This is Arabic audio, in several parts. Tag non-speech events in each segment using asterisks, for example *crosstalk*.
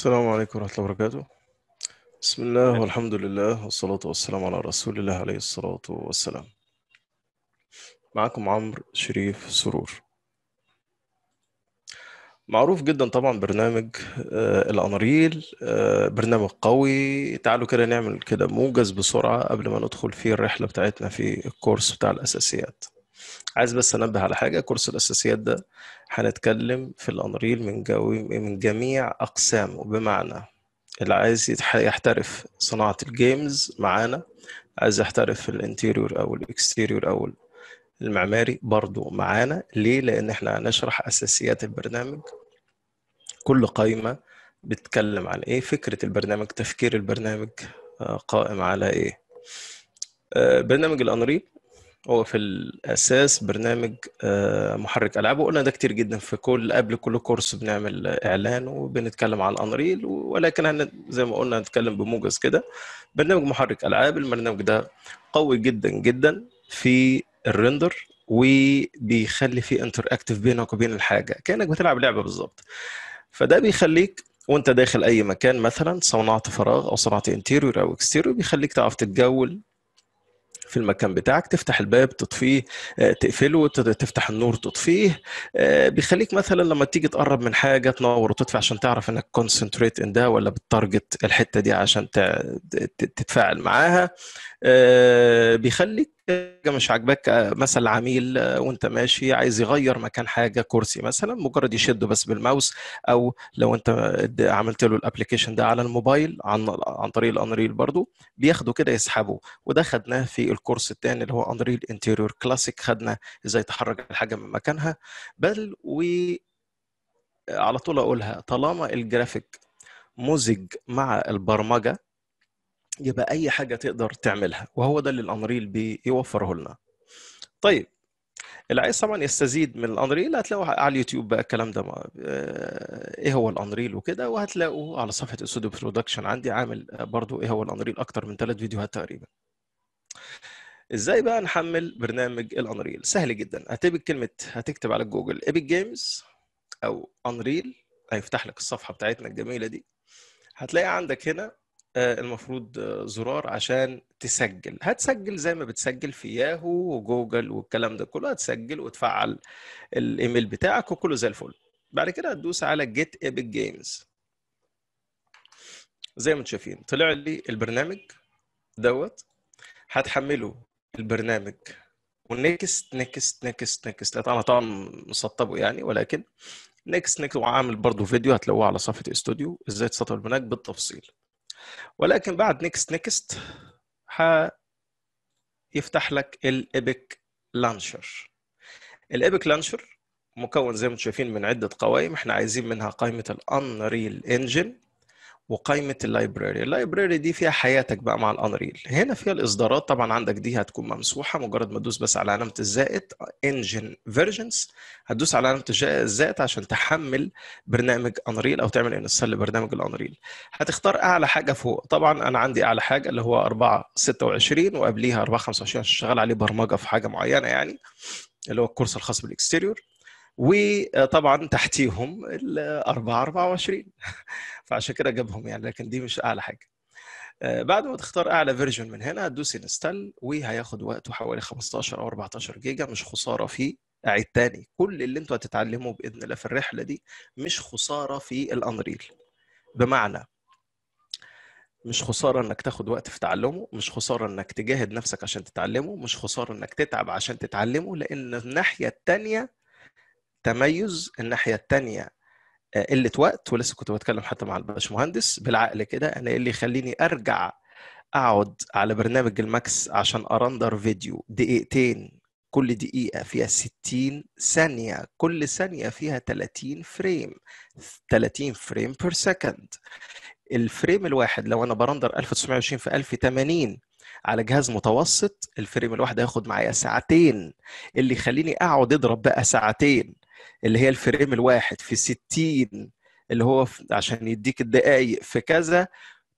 السلام عليكم ورحمة الله وبركاته بسم الله والحمد لله والصلاة والسلام على رسول الله عليه الصلاة والسلام معكم عمرو شريف سرور معروف جدا طبعا برنامج آه الاناريل آه برنامج قوي تعالوا كده نعمل كده موجز بسرعة قبل ما ندخل في الرحلة بتاعتنا في الكورس بتاع الأساسيات عايز بس انبه على حاجه كورس الاساسيات ده هنتكلم في الانريل من جوي من جميع اقسامه بمعنى اللي عايز يحترف صناعه الجيمز معانا عايز يحترف في الانتيريور او الاكستيريور او المعماري برضو معانا ليه لان احنا هنشرح اساسيات البرنامج كل قائمه بتتكلم عن ايه فكره البرنامج تفكير البرنامج آه، قائم على ايه آه، برنامج الانريل هو في الاساس برنامج آه، محرك العاب وقلنا ده كتير جدا في كل قبل كل كورس بنعمل اعلان وبنتكلم عن انريل ولكن هن زي ما قلنا هنتكلم بموجز كده برنامج محرك العاب البرنامج ده قوي جدا جدا في الريندر وبيخلي في انتر اكتف بينك وبين الحاجه كانك بتلعب لعبه بالظبط فده بيخليك وانت داخل اي مكان مثلا صنعت فراغ او صنعت انتيريور او اكستيريور بيخليك تعرف تتجول في المكان بتاعك تفتح الباب تطفيه آه، تقفله تفتح النور تطفيه آه، بيخليك مثلا لما تيجي تقرب من حاجه تنور وتطفي عشان تعرف انك كونسنتريت ان ده ولا بتارجت الحته دي عشان تتفاعل معاها آه، بيخليك حاجه مش عاجباك آه، مثلا عميل آه، وانت ماشي عايز يغير مكان حاجه كرسي مثلا مجرد يشده بس بالماوس او لو انت عملت له الابلكيشن ده على الموبايل عن عن طريق الانريل برضو بياخده كده يسحبه وده خدناه في الكورس الثاني اللي هو انريل انتيريور كلاسيك خدنا ازاي تحرك الحاجه من مكانها بل و على طول اقولها طالما الجرافيك مزج مع البرمجه يبقى اي حاجه تقدر تعملها وهو ده اللي الانريل بيوفره لنا طيب اللي عايز طبعا يستزيد من الانريل هتلاقوا على اليوتيوب بقى الكلام ده آه، ايه هو الانريل وكده وهتلاقوا على صفحه استوديو برودكشن عندي عامل برضو ايه هو الانريل اكتر من ثلاث فيديوهات تقريبا ازاي بقى نحمل برنامج الانريل سهل جدا هتكتب كلمه هتكتب على جوجل ايبك جيمز او انريل هيفتح لك الصفحه بتاعتنا الجميله دي هتلاقي عندك هنا آه، المفروض آه، زرار عشان تسجل هتسجل زي ما بتسجل في ياهو وجوجل والكلام ده كله هتسجل وتفعل الايميل بتاعك وكله زي الفل بعد كده هتدوس على جيت ايبك جيمز زي ما انتم شايفين طلع لي البرنامج دوت هتحمله البرنامج ونكست نكست نكست نكست انا طبعا طبعا مسطبه يعني ولكن نكست نكست وعامل برضو فيديو هتلاقوه على صفحه استوديو ازاي تسطب البرنامج بالتفصيل ولكن بعد نيكست نيكست يفتح لك الايبك لانشر الايبك لانشر مكون زي ما انتم شايفين من عده قوائم احنا عايزين منها قائمه الانريل انجن وقائمه اللايبراري اللايبراري دي فيها حياتك بقى مع الانريل هنا فيها الاصدارات طبعا عندك دي هتكون ممسوحه مجرد ما تدوس بس على علامه الزائد انجن فيرجنز هتدوس على علامه الزائد عشان تحمل برنامج انريل او تعمل انستال لبرنامج الانريل هتختار اعلى حاجه فوق طبعا انا عندي اعلى حاجه اللي هو 4 26 وقبليها 4 25 عشان شغال عليه برمجه في حاجه معينه يعني اللي هو الكورس الخاص بالاكستيريور وطبعا تحتيهم ال 4 24 *laughs* فعشان كده جابهم يعني لكن دي مش اعلى حاجه آه، بعد ما تختار اعلى فيرجن من هنا هتدوس انستال وهياخد وقته حوالي 15 او 14 جيجا مش خساره فيه اعيد تاني كل اللي انتوا هتتعلموه باذن الله في الرحله دي مش خساره في الانريل بمعنى مش خسارة انك تاخد وقت في تعلمه مش خسارة انك تجاهد نفسك عشان تتعلمه مش خسارة انك تتعب عشان تتعلمه لان الناحية التانية تميز الناحيه الثانيه آه، قله وقت ولسه كنت بتكلم حتى مع الباشمهندس بالعقل كده انا ايه اللي يخليني ارجع اقعد على برنامج الماكس عشان ارندر فيديو دقيقتين كل دقيقة فيها 60 ثانية كل ثانية فيها 30 فريم 30 فريم بير سكند الفريم الواحد لو انا برندر 1920 في 1080 على جهاز متوسط الفريم الواحد هياخد معايا ساعتين اللي يخليني اقعد اضرب بقى ساعتين اللي هي الفريم الواحد في 60 اللي هو عشان يديك الدقائق في كذا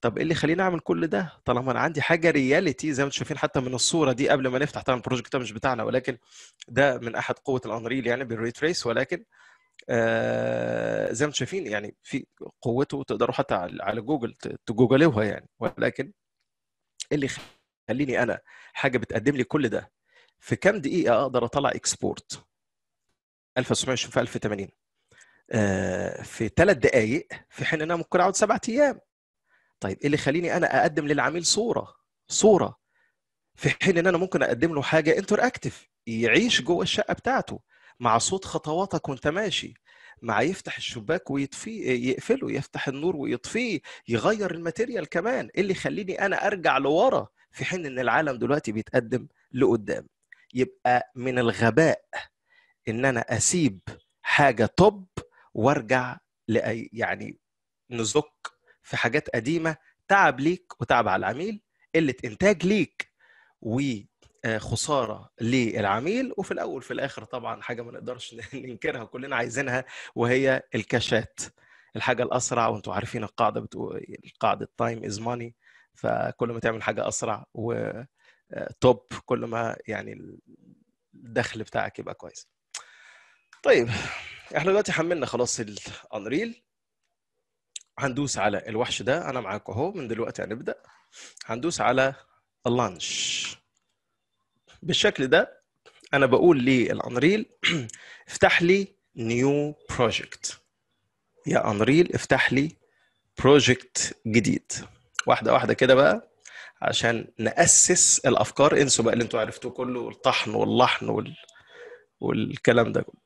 طب ايه اللي يخليني اعمل كل ده طالما انا عندي حاجه رياليتي زي ما انتم شايفين حتى من الصوره دي قبل ما نفتح طبعا البروجكت ده مش بتاعنا ولكن ده من احد قوه الانريل يعني بالريتريس ولكن آه زي ما انتم شايفين يعني في قوته تقدروا حتى على جوجل تجوجلوها يعني ولكن ايه اللي يخليني انا حاجه بتقدم لي كل ده في كام دقيقه اقدر اطلع اكسبورت 1920 آه، في 1080 في ثلاث دقائق في حين ان انا ممكن اقعد سبعة ايام طيب ايه اللي يخليني انا اقدم للعميل صوره صوره في حين ان انا ممكن اقدم له حاجه انتر اكتف يعيش جوه الشقه بتاعته مع صوت خطواتك وانت ماشي مع يفتح الشباك ويطفيه يقفله يفتح النور ويطفيه يغير الماتيريال كمان ايه اللي يخليني انا ارجع لورا في حين ان العالم دلوقتي بيتقدم لقدام يبقى من الغباء ان انا اسيب حاجه طب وارجع لأي يعني نزك في حاجات قديمه تعب ليك وتعب على العميل قله انتاج ليك وخساره آه، للعميل وفي الاول في الاخر طبعا حاجه ما نقدرش *laughs* ننكرها كلنا عايزينها وهي الكاشات الحاجه الاسرع وانتم عارفين القاعده بتقول القاعده تايم از ماني فكل ما تعمل حاجه اسرع وتوب آه، كل ما يعني الدخل بتاعك يبقى كويس طيب احنا دلوقتي حملنا خلاص الانريل هندوس على الوحش ده انا معاك اهو من دلوقتي هنبدا هندوس على اللانش بالشكل ده انا بقول للانريل *clears throat* افتح لي نيو بروجكت يا انريل افتح لي بروجكت جديد واحده واحده كده بقى عشان ناسس الافكار انسوا بقى اللي انتوا عرفتوه كله الطحن واللحن وال... والكلام ده كله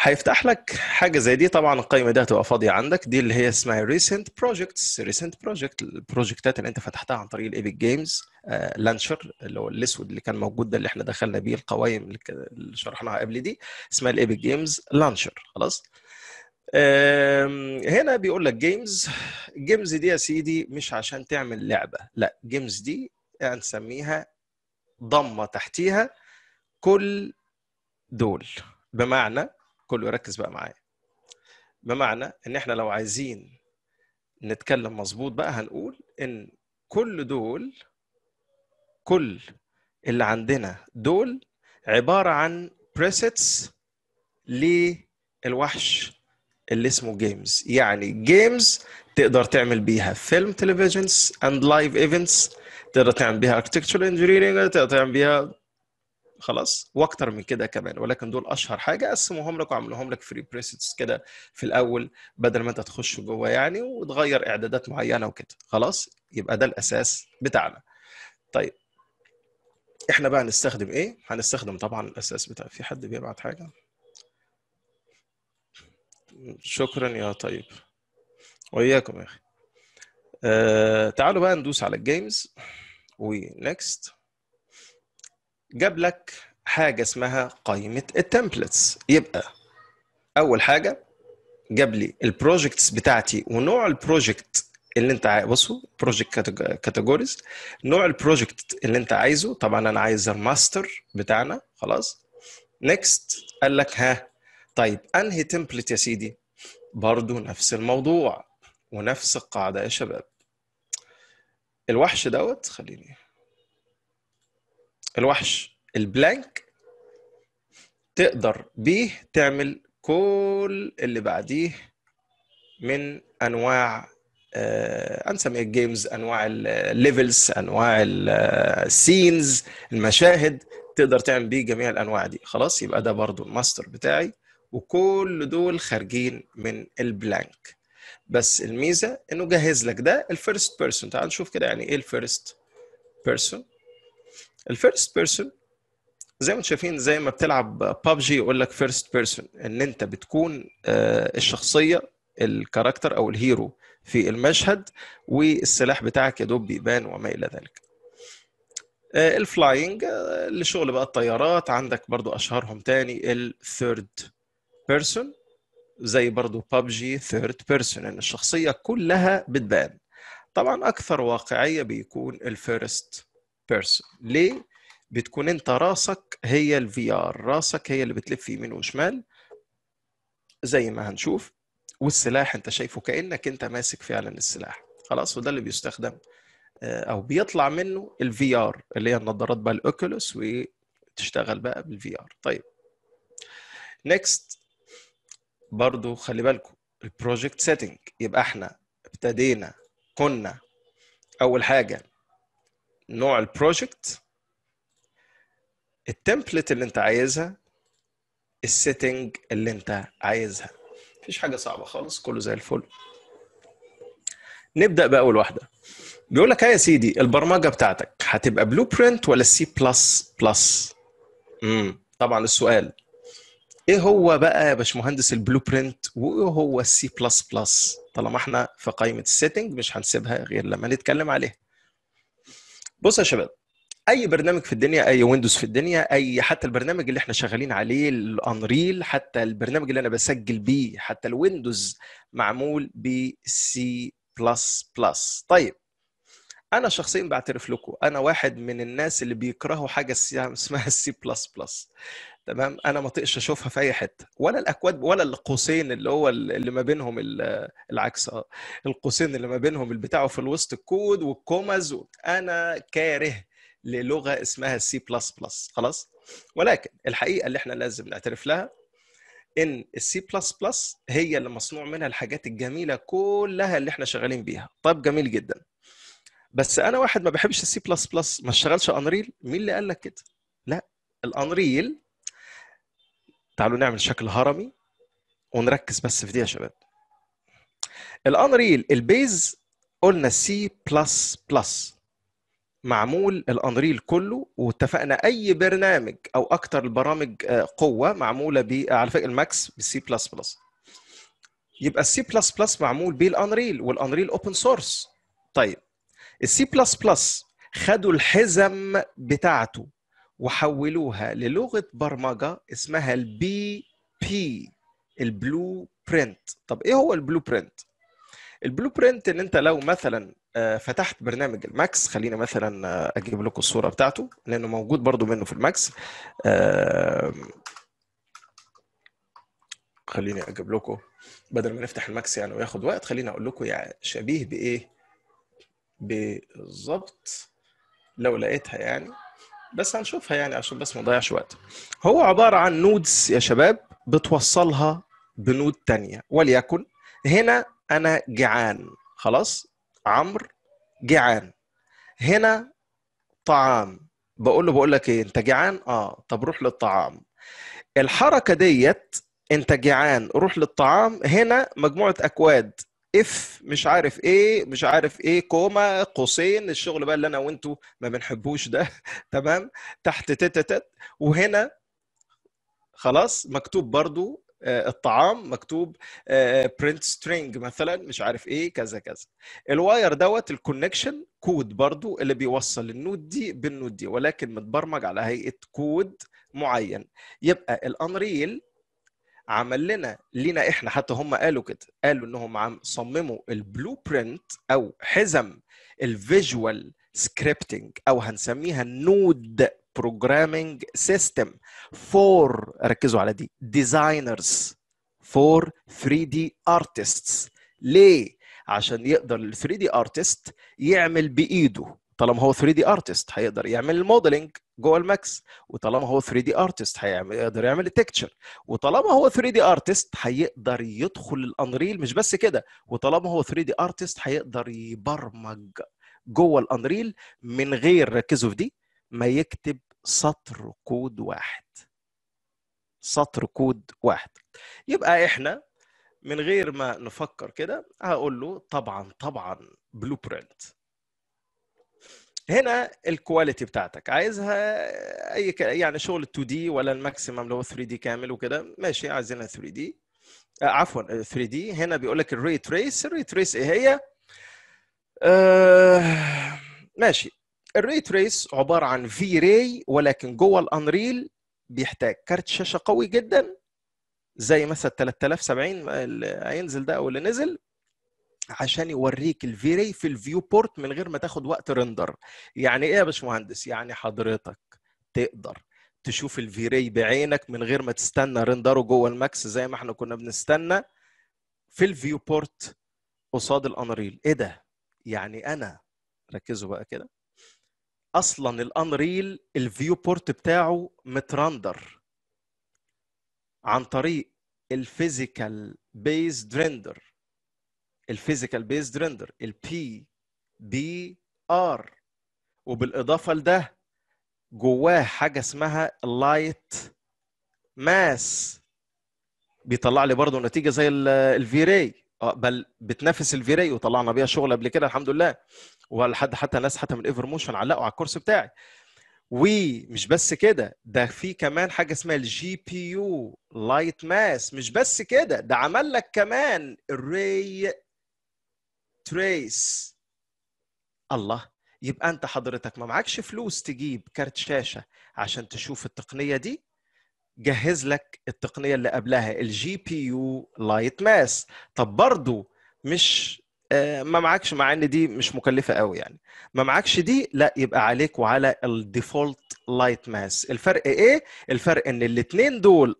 هيفتح لك حاجه زي دي طبعا القائمه دي هتبقى فاضيه عندك دي اللي هي اسمها ريسنت بروجكتس ريسنت بروجكت البروجكتات اللي انت فتحتها عن طريق الايبك جيمز لانشر اللي هو الاسود اللي كان موجود ده اللي احنا دخلنا بيه القوائم اللي شرحناها قبل دي اسمها الايبك جيمز لانشر خلاص هنا بيقول لك جيمز جيمز دي يا سيدي مش عشان تعمل لعبه لا جيمز دي هنسميها يعني ضمه تحتيها كل دول بمعنى كله يركز بقى معايا بمعنى ان احنا لو عايزين نتكلم مظبوط بقى هنقول ان كل دول كل اللي عندنا دول عباره عن بريسيتس للوحش اللي اسمه جيمز يعني جيمز تقدر تعمل بيها فيلم تلفزيونز اند لايف ايفنتس تقدر تعمل بيها اركتكتشر انجينيرنج تقدر تعمل بيها خلاص واكتر من كده كمان ولكن دول اشهر حاجه قسموهم لك وعملهم لك فري بريسيتس كده في الاول بدل ما انت تخش جوه يعني وتغير اعدادات معينه وكده خلاص يبقى ده الاساس بتاعنا طيب احنا بقى هنستخدم ايه هنستخدم طبعا الاساس بتاع في حد بيبعت حاجه شكرا يا طيب وياكم يا أخي آه تعالوا بقى ندوس على الجيمز ونكست جاب لك حاجه اسمها قائمه التمبلتس يبقى اول حاجه جاب لي البروجكتس بتاعتي ونوع البروجكت اللي انت عايزه بصوا بروجكت كاتيجوريز نوع البروجكت اللي انت عايزه طبعا انا عايز الماستر بتاعنا خلاص نكست قال لك ها طيب انهي تمبلت يا سيدي برضو نفس الموضوع ونفس القاعده يا شباب الوحش دوت خليني الوحش البلانك تقدر بيه تعمل كل اللي بعديه من انواع هنسمي آه، الجيمز انواع الليفلز انواع السينز المشاهد تقدر تعمل بيه جميع الانواع دي خلاص يبقى ده برضو الماستر بتاعي وكل دول خارجين من البلانك بس الميزه انه جهز لك ده الفيرست بيرسون تعال نشوف كده يعني ايه الفيرست بيرسون الفيرست بيرسون زي ما انتم شايفين زي ما بتلعب بابجي يقول لك فيرست بيرسون ان انت بتكون آه، الشخصيه الكاركتر او الهيرو في المشهد والسلاح بتاعك يا دوب بيبان وما الى ذلك الفلاينج آه، اللي آه، شغل بقى الطيارات عندك برضو اشهرهم تاني الثيرد بيرسون زي برضو بابجي ثيرد بيرسون ان الشخصيه كلها بتبان طبعا اكثر واقعيه بيكون الفيرست بيرسون ليه بتكون انت راسك هي الفي ار راسك هي اللي بتلف يمين وشمال زي ما هنشوف والسلاح انت شايفه كانك انت ماسك فعلا السلاح خلاص وده اللي بيستخدم آه، او بيطلع منه الفي ار اللي هي النظارات بقى الاوكولوس وتشتغل بقى بالفي ار طيب نيكست برضو خلي بالكم البروجكت سيتنج يبقى احنا ابتدينا كنا اول حاجه نوع البروجكت التمبلت اللي انت عايزها السيتنج اللي انت عايزها مفيش حاجه صعبه خالص كله زي الفل نبدا باول واحده بيقول لك يا سيدي البرمجه بتاعتك هتبقى بلو برنت ولا سي بلس بلس امم طبعا السؤال ايه هو بقى يا باشمهندس البلو برنت وايه هو السي بلس بلس طالما احنا في قائمه السيتنج مش هنسيبها غير لما نتكلم عليها بص يا شباب اي برنامج في الدنيا اي ويندوز في الدنيا اي حتى البرنامج اللي احنا شغالين عليه الانريل حتى البرنامج اللي انا بسجل بيه حتى الويندوز معمول بسي بلس بلس طيب انا شخصيا بعترف لكم انا واحد من الناس اللي بيكرهوا حاجه اسمها السي بلس بلس تمام انا ما طقش اشوفها في اي حته ولا الاكواد ولا القوسين اللي هو اللي ما بينهم العكس اه القوسين اللي ما بينهم البتاع في الوسط الكود والكومز انا كاره للغه اسمها السي بلس بلس خلاص ولكن الحقيقه اللي احنا لازم نعترف لها ان السي بلس بلس هي اللي مصنوع منها الحاجات الجميله كلها اللي احنا شغالين بيها طب جميل جدا بس انا واحد ما بحبش السي بلس بلس ما اشتغلش انريل مين اللي قال لك كده لا الانريل تعالوا نعمل شكل هرمي ونركز بس في دي يا شباب الانريل البيز قلنا سي بلس بلس معمول الانريل كله واتفقنا اي برنامج او اكتر البرامج آه، قوه معموله ب آه، على فكره الماكس بالسي بلس بلس يبقى السي بلس بلس معمول بالانريل والانريل اوبن سورس طيب السي بلس بلس خدوا الحزم بتاعته وحولوها للغه برمجه اسمها البي بي البلو برنت طب ايه هو البلو برنت البلو برنت ان انت لو مثلا آه، فتحت برنامج الماكس خلينا مثلا آه، اجيب لكم الصوره بتاعته لانه موجود برضو منه في الماكس آه، خليني اجيب لكم بدل ما نفتح الماكس يعني وياخد وقت خليني اقول لكم يعني شبيه بايه بالظبط لو لقيتها يعني بس هنشوفها يعني عشان بس ما نضيعش وقت هو عباره عن نودز يا شباب بتوصلها بنود تانية وليكن هنا انا جعان خلاص عمرو جعان هنا طعام بقول له بقول لك ايه انت جعان اه طب روح للطعام الحركه ديت انت جعان روح للطعام هنا مجموعه اكواد اف مش عارف ايه مش عارف ايه كوما قوسين الشغل بقى اللي انا وانتو ما بنحبوش ده *laughs* تمام تحت تتتت وهنا خلاص مكتوب برضو آه، الطعام مكتوب برنت آه، سترينج مثلا مش عارف ايه كذا كذا الواير دوت الكونكشن كود برضو اللي بيوصل النود دي بالنود دي ولكن متبرمج على هيئه كود معين يبقى الانريل عمل لنا لينا احنا حتى هم قالوا كده قالوا انهم عم صمموا البلو برنت او حزم الفيجوال سكريبتنج او هنسميها نود بروجرامينج سيستم فور ركزوا على دي ديزاينرز فور 3 دي ارتستس ليه عشان يقدر ال 3 دي ارتست يعمل بايده طالما هو 3 دي ارتست هيقدر يعمل الموديلنج جوه الماكس وطالما هو 3 دي ارتست هيقدر يعمل, يعمل التكتشر وطالما هو 3 دي ارتست هيقدر يدخل الانريل مش بس كده وطالما هو 3 دي ارتست هيقدر يبرمج جوه الانريل من غير ركزوا في دي ما يكتب سطر كود واحد سطر كود واحد يبقى احنا من غير ما نفكر كده هقول له طبعا طبعا بلو برنت هنا الكواليتي بتاعتك عايزها اي ك... يعني شغل 2 دي ولا الماكسيمم اللي هو 3 دي كامل وكده ماشي عايزينها 3 دي آه، عفوا 3 آه، دي هنا بيقول لك الري تريس الري تريس ايه هي؟ آه... ماشي الري تريس عباره عن في راي ولكن جوه الانريل بيحتاج كارت شاشه قوي جدا زي مثلا 3070 اللي هينزل ده او اللي نزل عشان يوريك الفيري في الفيو بورت من غير ما تاخد وقت رندر يعني ايه يا باشمهندس يعني حضرتك تقدر تشوف الفيري بعينك من غير ما تستنى رندره جوه الماكس زي ما احنا كنا بنستنى في الفيو بورت قصاد الانريل ايه ده يعني انا ركزوا بقى كده اصلا الانريل الفيو بورت بتاعه مترندر عن طريق الفيزيكال بيزد ريندر الفيزيكال بيزد ريندر البي بي ار وبالاضافه لده جواه حاجه اسمها اللايت ماس بيطلع لي برضه نتيجه زي الفي راي آه، بل بتنافس الفي راي وطلعنا بيها شغل قبل كده الحمد لله ولحد حتى ناس حتى من ايفر موشن علقوا على الكورس بتاعي ومش بس كده ده في كمان حاجه اسمها الجي بي يو لايت ماس مش بس كده ده عمل لك كمان الري تريس الله يبقى انت حضرتك ما معكش فلوس تجيب كارت شاشه عشان تشوف التقنيه دي جهز لك التقنيه اللي قبلها الجي بي يو لايت ماس طب برضو مش آه، ما معكش مع ان دي مش مكلفه قوي يعني ما معكش دي لا يبقى عليك وعلى الديفولت لايت ماس الفرق ايه الفرق ان الاثنين دول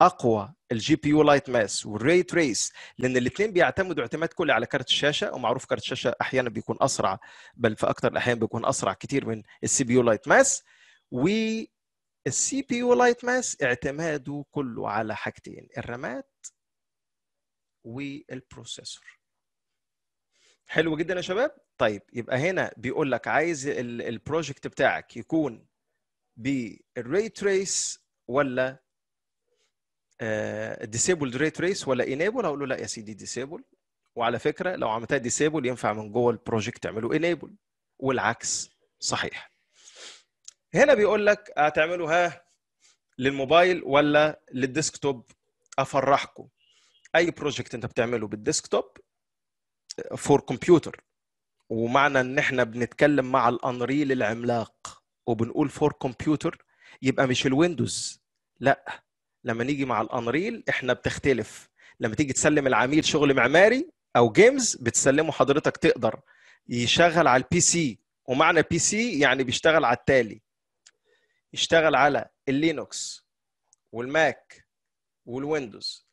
اقوى الجي بي يو لايت ماس والري تريس لان الاثنين بيعتمدوا اعتماد كلي على كارت الشاشه ومعروف كارت الشاشه احيانا بيكون اسرع بل في اكثر الاحيان بيكون اسرع كتير من السي بي يو لايت ماس والسي بي يو لايت ماس اعتماده كله على حاجتين الرامات والبروسيسور حلو جدا يا شباب طيب يبقى هنا بيقول لك عايز البروجكت بتاعك يكون بالري تريس ولا ديسيبل ريت ريس ولا انيبل اقول له لا يا سيدي ديسيبل وعلى فكره لو عملتها ديسيبل ينفع من جوه البروجكت تعمله انيبل والعكس صحيح هنا بيقول لك هتعملوها للموبايل ولا للديسكتوب افرحكم اي بروجكت انت بتعمله بالديسكتوب فور آه، كمبيوتر ومعنى ان احنا بنتكلم مع الانريل العملاق وبنقول فور كمبيوتر يبقى مش الويندوز لا لما نيجي مع الانريل احنا بتختلف لما تيجي تسلم العميل شغل معماري او جيمز بتسلمه حضرتك تقدر يشغل على البي سي ومعنى بي سي يعني بيشتغل على التالي يشتغل على اللينوكس والماك والويندوز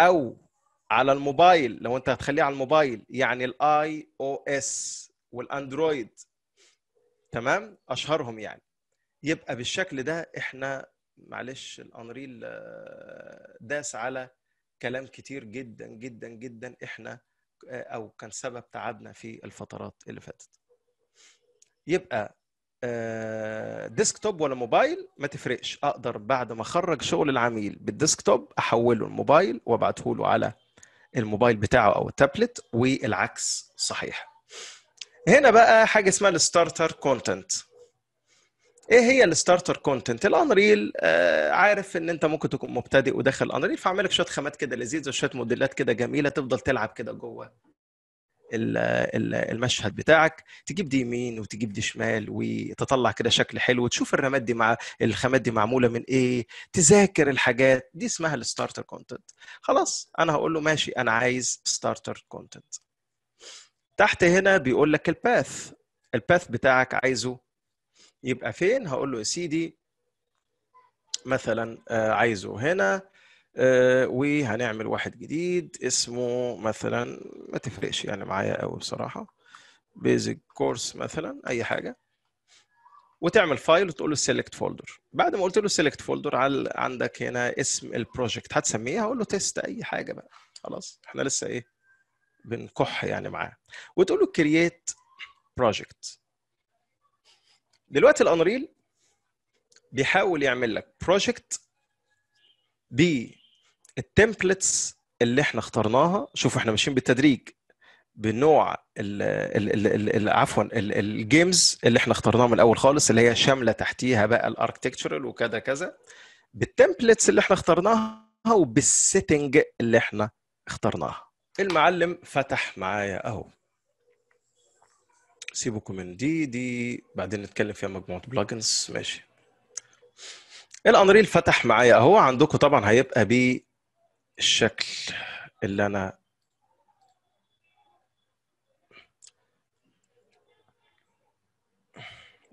او على الموبايل لو انت هتخليه على الموبايل يعني الاي او اس والاندرويد تمام اشهرهم يعني يبقى بالشكل ده احنا معلش الانريل آه، داس على كلام كتير جدا جدا جدا احنا آه، او كان سبب تعبنا في الفترات اللي فاتت يبقى ديسكتوب آه، ولا موبايل ما تفرقش اقدر بعد ما اخرج شغل العميل بالديسكتوب احوله الموبايل وابعته له على الموبايل بتاعه او التابلت والعكس صحيح هنا بقى حاجه اسمها الستارتر كونتنت ايه هي الستارتر كونتنت الانريل آه عارف ان انت ممكن تكون مبتدئ وداخل انريل فاعمل لك شويه خامات كده لذيذه وشويه موديلات كده جميله تفضل تلعب كده جوه المشهد بتاعك تجيب دي يمين وتجيب دي شمال وتطلع كده شكل حلو وتشوف الرماد دي مع الخامات دي معموله من ايه تذاكر الحاجات دي اسمها الستارتر كونتنت خلاص انا هقول له ماشي انا عايز ستارتر كونتنت تحت هنا بيقول لك الباث الباث بتاعك عايزه يبقى فين هقول له يا سيدي مثلا آه، عايزه هنا آه، وهنعمل واحد جديد اسمه مثلا ما تفرقش يعني معايا قوي بصراحه بيزك كورس مثلا اي حاجه وتعمل فايل وتقول له سيلكت فولدر بعد ما قلت له سيلكت فولدر على عندك هنا اسم البروجكت هتسميه هقول له تيست اي حاجه بقى خلاص احنا لسه ايه بنكح يعني معاه وتقول له كرييت بروجكت دلوقتي الانريل بيحاول يعمل لك بروجكت بالتمبلتس اللي احنا اخترناها شوف احنا ماشيين بالتدريج بنوع عفوا الجيمز اللي احنا اخترناها من الاول خالص اللي هي شامله تحتيها بقى الاركتكتشرال وكذا كذا بالتمبلتس اللي احنا اخترناها وبالسيتنج اللي احنا اخترناها المعلم فتح معايا اهو سيبكم من دي دي بعدين نتكلم فيها مجموعه بلجنز ماشي الانريل فتح معايا اهو عندكم طبعا هيبقى بالشكل اللي انا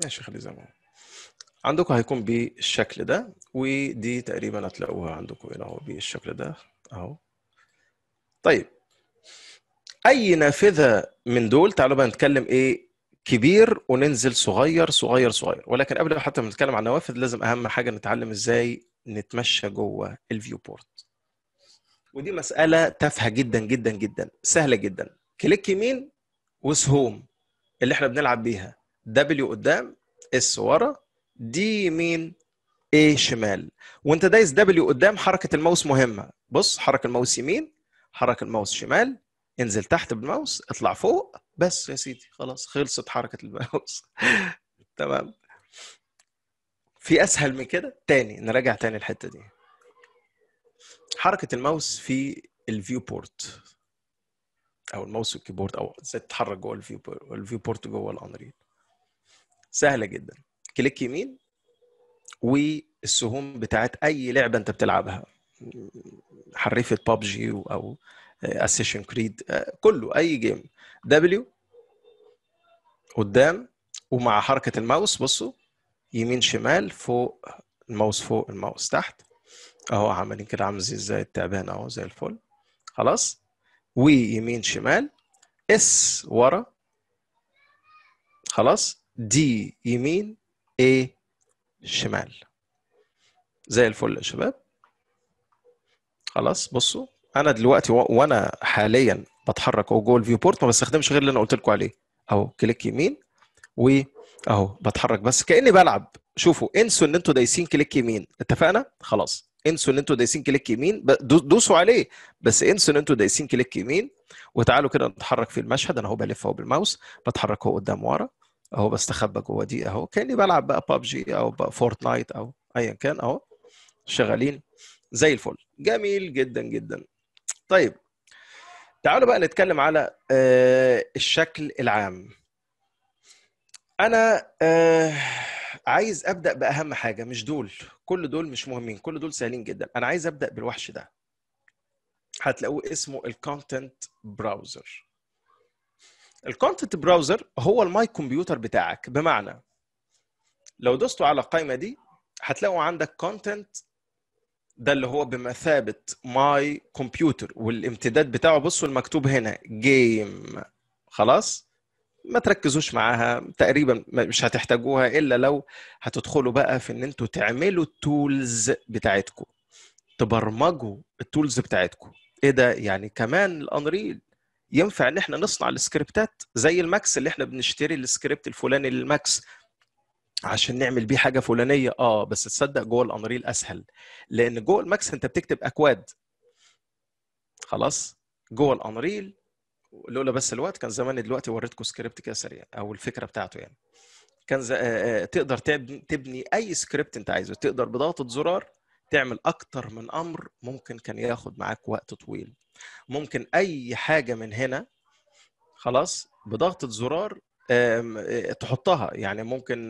ماشي خليه زي ما هو عندكم هيكون بالشكل ده ودي تقريبا هتلاقوها عندكم هنا اهو بالشكل ده اهو طيب اي نافذه من دول تعالوا بقى نتكلم ايه كبير وننزل صغير صغير صغير ولكن قبل حتى ما نتكلم عن نوافذ لازم اهم حاجه نتعلم ازاي نتمشى جوه الفيو بورت ودي مساله تافهه جدا جدا جدا سهله جدا كليك يمين وسهوم اللي احنا بنلعب بيها دبليو قدام اس ورا دي يمين اي شمال وانت دايس دبليو قدام حركه الماوس مهمه بص حرك الماوس يمين حرك الماوس شمال انزل تحت بالماوس اطلع فوق بس يا سيدي خلاص خلصت حركه الماوس *laughs* تمام في اسهل من كده تاني نراجع تاني الحته دي حركه الماوس في الفيو بورت او الماوس والكيبورد او ازاي تتحرك جوه الفيو بورت الفيو بورت جوه الانريل سهله جدا كليك يمين والسهوم بتاعت اي لعبه انت بتلعبها حريفه بابجي او اسيشن كريد آه، كله اي جيم دبليو قدام ومع حركه الماوس بصوا يمين شمال فوق الماوس فوق الماوس تحت اهو عاملين كده عامل زي ازاي التعبان اهو زي الفل خلاص وي يمين شمال اس ورا خلاص دي يمين اي شمال زي الفل يا شباب خلاص بصوا انا دلوقتي وانا حاليا بتحرك او جوه الفيو بورت ما بستخدمش غير اللي انا قلت لكم عليه اهو كليك يمين واهو بتحرك بس كاني بلعب شوفوا انسوا ان انتوا دايسين كليك يمين اتفقنا خلاص انسوا ان انتوا دايسين كليك يمين دوسوا عليه بس انسوا ان انتوا دايسين كليك يمين وتعالوا كده نتحرك في المشهد انا اهو بلف اهو بالماوس بتحرك اهو قدام ورا اهو بستخبى جوه دي اهو كاني بلعب بقى ببجي او بقى فورتنايت او ايا كان اهو شغالين زي الفل جميل جدا جدا طيب تعالوا بقى نتكلم على آه، الشكل العام انا آه، عايز ابدا باهم حاجه مش دول كل دول مش مهمين كل دول سهلين جدا انا عايز ابدا بالوحش ده هتلاقوه اسمه الكونتنت براوزر الكونتنت براوزر هو الماي كمبيوتر بتاعك بمعنى لو دوستوا على القائمه دي هتلاقوا عندك كونتنت ده اللي هو بمثابه ماي كمبيوتر والامتداد بتاعه بصوا المكتوب هنا جيم خلاص ما تركزوش معاها تقريبا مش هتحتاجوها الا لو هتدخلوا بقى في ان انتوا تعملوا التولز بتاعتكم تبرمجوا التولز بتاعتكم ايه ده يعني كمان الانريل ينفع ان احنا نصنع السكريبتات زي الماكس اللي احنا بنشتري السكريبت الفلاني للماكس عشان نعمل بيه حاجه فلانيه اه بس تصدق جوه الانريل اسهل لان جوه الماكس انت بتكتب اكواد خلاص جوه الانريل لولا بس الوقت كان زمان دلوقتي وريتكم سكريبت كده سريع او الفكره بتاعته يعني كان آه، آه، تقدر تبني اي سكريبت انت عايزه تقدر بضغطه زرار تعمل اكتر من امر ممكن كان ياخد معاك وقت طويل ممكن اي حاجه من هنا خلاص بضغطه زرار آه، تحطها يعني ممكن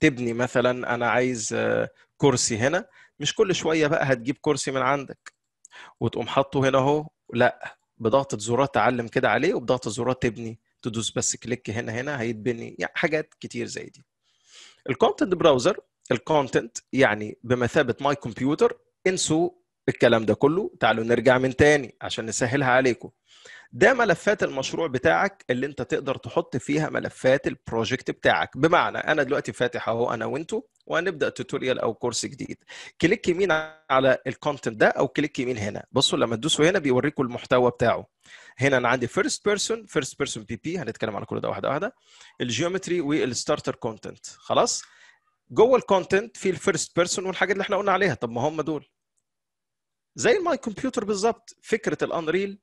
تبني مثلا انا عايز آه، كرسي هنا مش كل شويه بقى هتجيب كرسي من عندك وتقوم حاطه هنا اهو لا بضغطه زرار تعلم كده عليه وبضغطه زرار تبني تدوس بس كليك هنا هنا هيتبني يعني حاجات كتير زي دي الكونتنت براوزر الكونتنت يعني بمثابه ماي كمبيوتر انسوا الكلام ده كله تعالوا نرجع من تاني عشان نسهلها عليكم ده ملفات المشروع بتاعك اللي انت تقدر تحط فيها ملفات البروجكت بتاعك بمعنى انا دلوقتي فاتح اهو انا وانتو وهنبدا توتوريال او كورس جديد كليك يمين على الكونتنت ده او كليك يمين هنا بصوا لما تدوسوا هنا بيوريكم المحتوى بتاعه هنا انا عندي فيرست بيرسون فيرست بيرسون بي بي هنتكلم على كل ده واحده واحده الجيومتري والستارتر كونتنت خلاص جوه الكونتنت في الفيرست بيرسون والحاجات اللي احنا قلنا عليها طب ما هم دول زي الماي كمبيوتر بالظبط فكره الانريل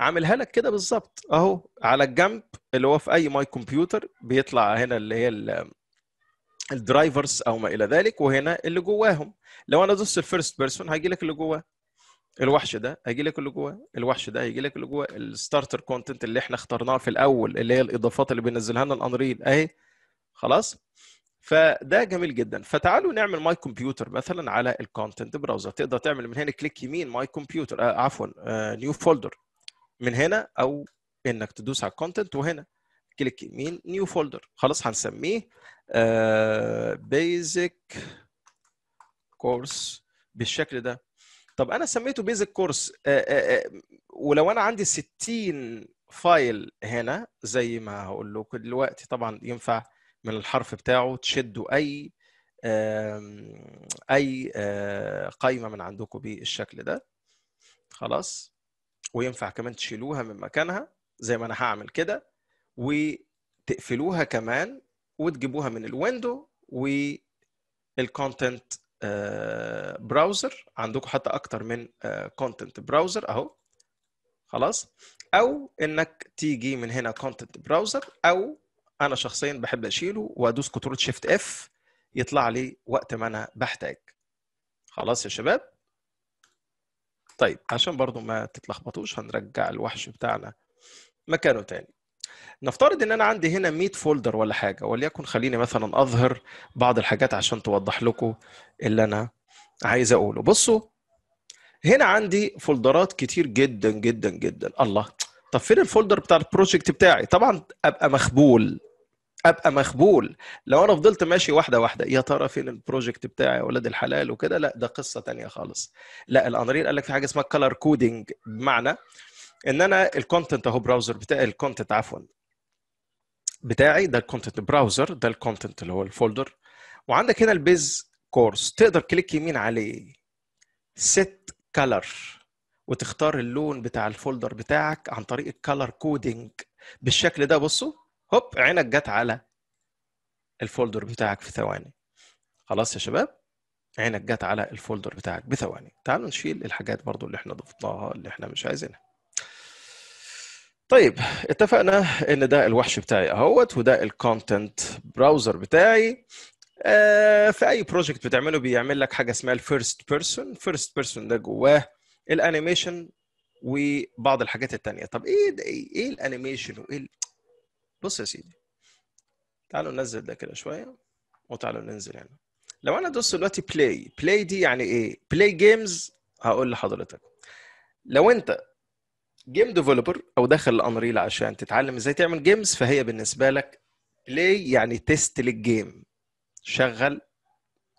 عاملها لك كده بالظبط اهو على الجنب اللي هو في اي ماي كمبيوتر بيطلع هنا اللي هي الدرايفرز او ما الى ذلك وهنا اللي جواهم لو انا دوست الفيرست بيرسون هيجي لك اللي جواه الوحش ده هيجي لك اللي جواه الوحش ده هيجي لك اللي جواه الستارتر كونتنت اللي احنا اخترناه في الاول اللي هي الاضافات اللي بينزلها لنا الانريل اهي خلاص فده جميل جدا فتعالوا نعمل ماي كمبيوتر مثلا على الكونتنت براوزر تقدر تعمل من هنا كليك يمين ماي كمبيوتر آه، عفوا نيو آه، فولدر من هنا او انك تدوس على الكونتنت وهنا كليك يمين نيو فولدر خلاص هنسميه بيزك آه، كورس بالشكل ده طب انا سميته بيزك كورس آه، آه، ولو انا عندي 60 فايل هنا زي ما هقول لكم دلوقتي طبعا ينفع من الحرف بتاعه تشدوا اي اي قايمه من عندكم بالشكل ده خلاص وينفع كمان تشيلوها من مكانها زي ما انا هعمل كده وتقفلوها كمان وتجيبوها من الويندو والكونتنت براوزر آه، عندكم حتى اكتر من كونتنت آه، براوزر اهو خلاص او انك تيجي من هنا كونتنت براوزر او انا شخصيا بحب اشيله وادوس كنترول شيفت اف يطلع لي وقت ما انا بحتاج خلاص يا شباب طيب عشان برضو ما تتلخبطوش هنرجع الوحش بتاعنا مكانه تاني نفترض ان انا عندي هنا 100 فولدر ولا حاجه وليكن خليني مثلا اظهر بعض الحاجات عشان توضح لكم اللي انا عايز اقوله بصوا هنا عندي فولدرات كتير جدا جدا جدا الله طب فين الفولدر بتاع البروجكت بتاعي طبعا ابقى مخبول ابقى مخبول لو انا فضلت ماشي واحده واحده يا ترى فين البروجكت بتاعي يا ولاد الحلال وكده لا ده قصه تانية خالص لا الانريل قال لك في حاجه اسمها كلر كودينج بمعنى ان انا الكونتنت اهو براوزر بتاعي الكونتنت عفوا بتاعي ده الكونتنت براوزر ده الكونتنت اللي هو الفولدر وعندك هنا البيز كورس تقدر كليك يمين عليه سيت كلر وتختار اللون بتاع الفولدر بتاعك عن طريق الكلر كودينج بالشكل ده بصوا هوب عينك جت على الفولدر بتاعك في ثواني خلاص يا شباب عينك جت على الفولدر بتاعك بثواني تعالوا نشيل الحاجات برضو اللي احنا ضفناها اللي احنا مش عايزينها طيب اتفقنا ان ده الوحش بتاعي اهوت وده الكونتنت براوزر بتاعي آه في اي بروجكت بتعمله بيعمل لك حاجه اسمها الفيرست بيرسون فيرست بيرسون ده جواه الانيميشن وبعض الحاجات التانية طب ايه ده ايه, إيه الانيميشن وايه بص يا سيدي تعالوا ننزل ده كده شويه وتعالوا ننزل هنا لو انا دوس دلوقتي بلاي بلاي دي يعني ايه بلاي جيمز هقول لحضرتك لو انت جيم ديفلوبر او داخل الانريل عشان تتعلم ازاي تعمل جيمز فهي بالنسبه لك بلاي يعني تيست للجيم شغل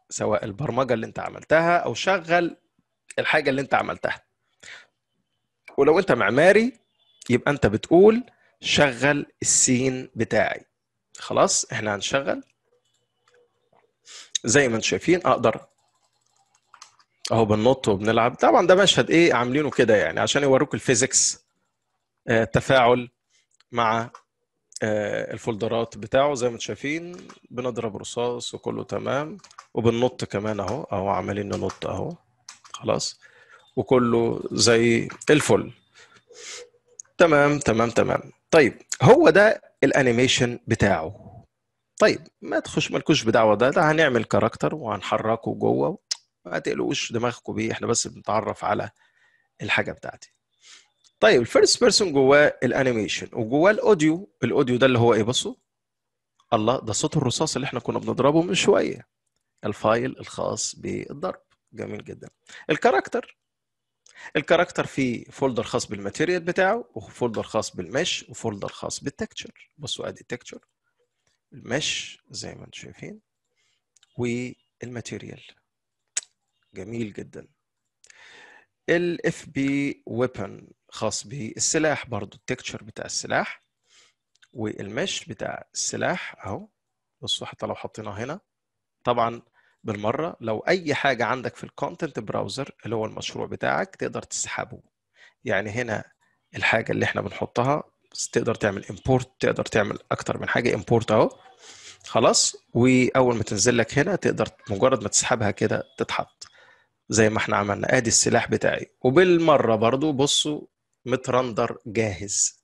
سواء البرمجه اللي انت عملتها او شغل الحاجه اللي انت عملتها ولو انت معماري يبقى انت بتقول شغل السين بتاعي خلاص احنا هنشغل زي ما انتم شايفين اقدر اهو بننط وبنلعب طبعا ده مشهد ايه عاملينه كده يعني عشان يوروك الفيزيكس آه، تفاعل مع آه، الفولدرات بتاعه زي ما انتم شايفين بنضرب رصاص وكله تمام وبننط كمان اهو اهو عمالين ننط اهو خلاص وكله زي الفل تمام تمام تمام طيب هو ده الانيميشن بتاعه طيب ما تخش مالكوش بدعوه ده ده هنعمل كاركتر وهنحركه جوه ما تقلقوش دماغكم بيه احنا بس بنتعرف على الحاجه بتاعتي طيب الفيرست بيرسون جواه الانيميشن وجواه الاوديو الاوديو ده اللي هو ايه بصوا الله ده صوت الرصاص اللي احنا كنا بنضربه من شويه الفايل الخاص بالضرب جميل جدا الكاركتر الكاركتر فيه فولدر خاص بالماتيريال بتاعه وفولدر خاص بالمش وفولدر خاص بالتكتشر بصوا ادي التكتشر المش زي ما انتم شايفين والماتيريال جميل جدا الاف بي ويبن خاص بالسلاح برضو التكتشر بتاع السلاح والمش بتاع السلاح اهو بصوا حتى لو حطيناه هنا طبعا بالمره لو اي حاجه عندك في الكونتنت براوزر اللي هو المشروع بتاعك تقدر تسحبه يعني هنا الحاجه اللي احنا بنحطها تقدر تعمل امبورت تقدر تعمل اكتر من حاجه امبورت اهو خلاص واول ما تنزل لك هنا تقدر مجرد ما تسحبها كده تتحط زي ما احنا عملنا ادي السلاح بتاعي وبالمره برضو بصوا مترندر جاهز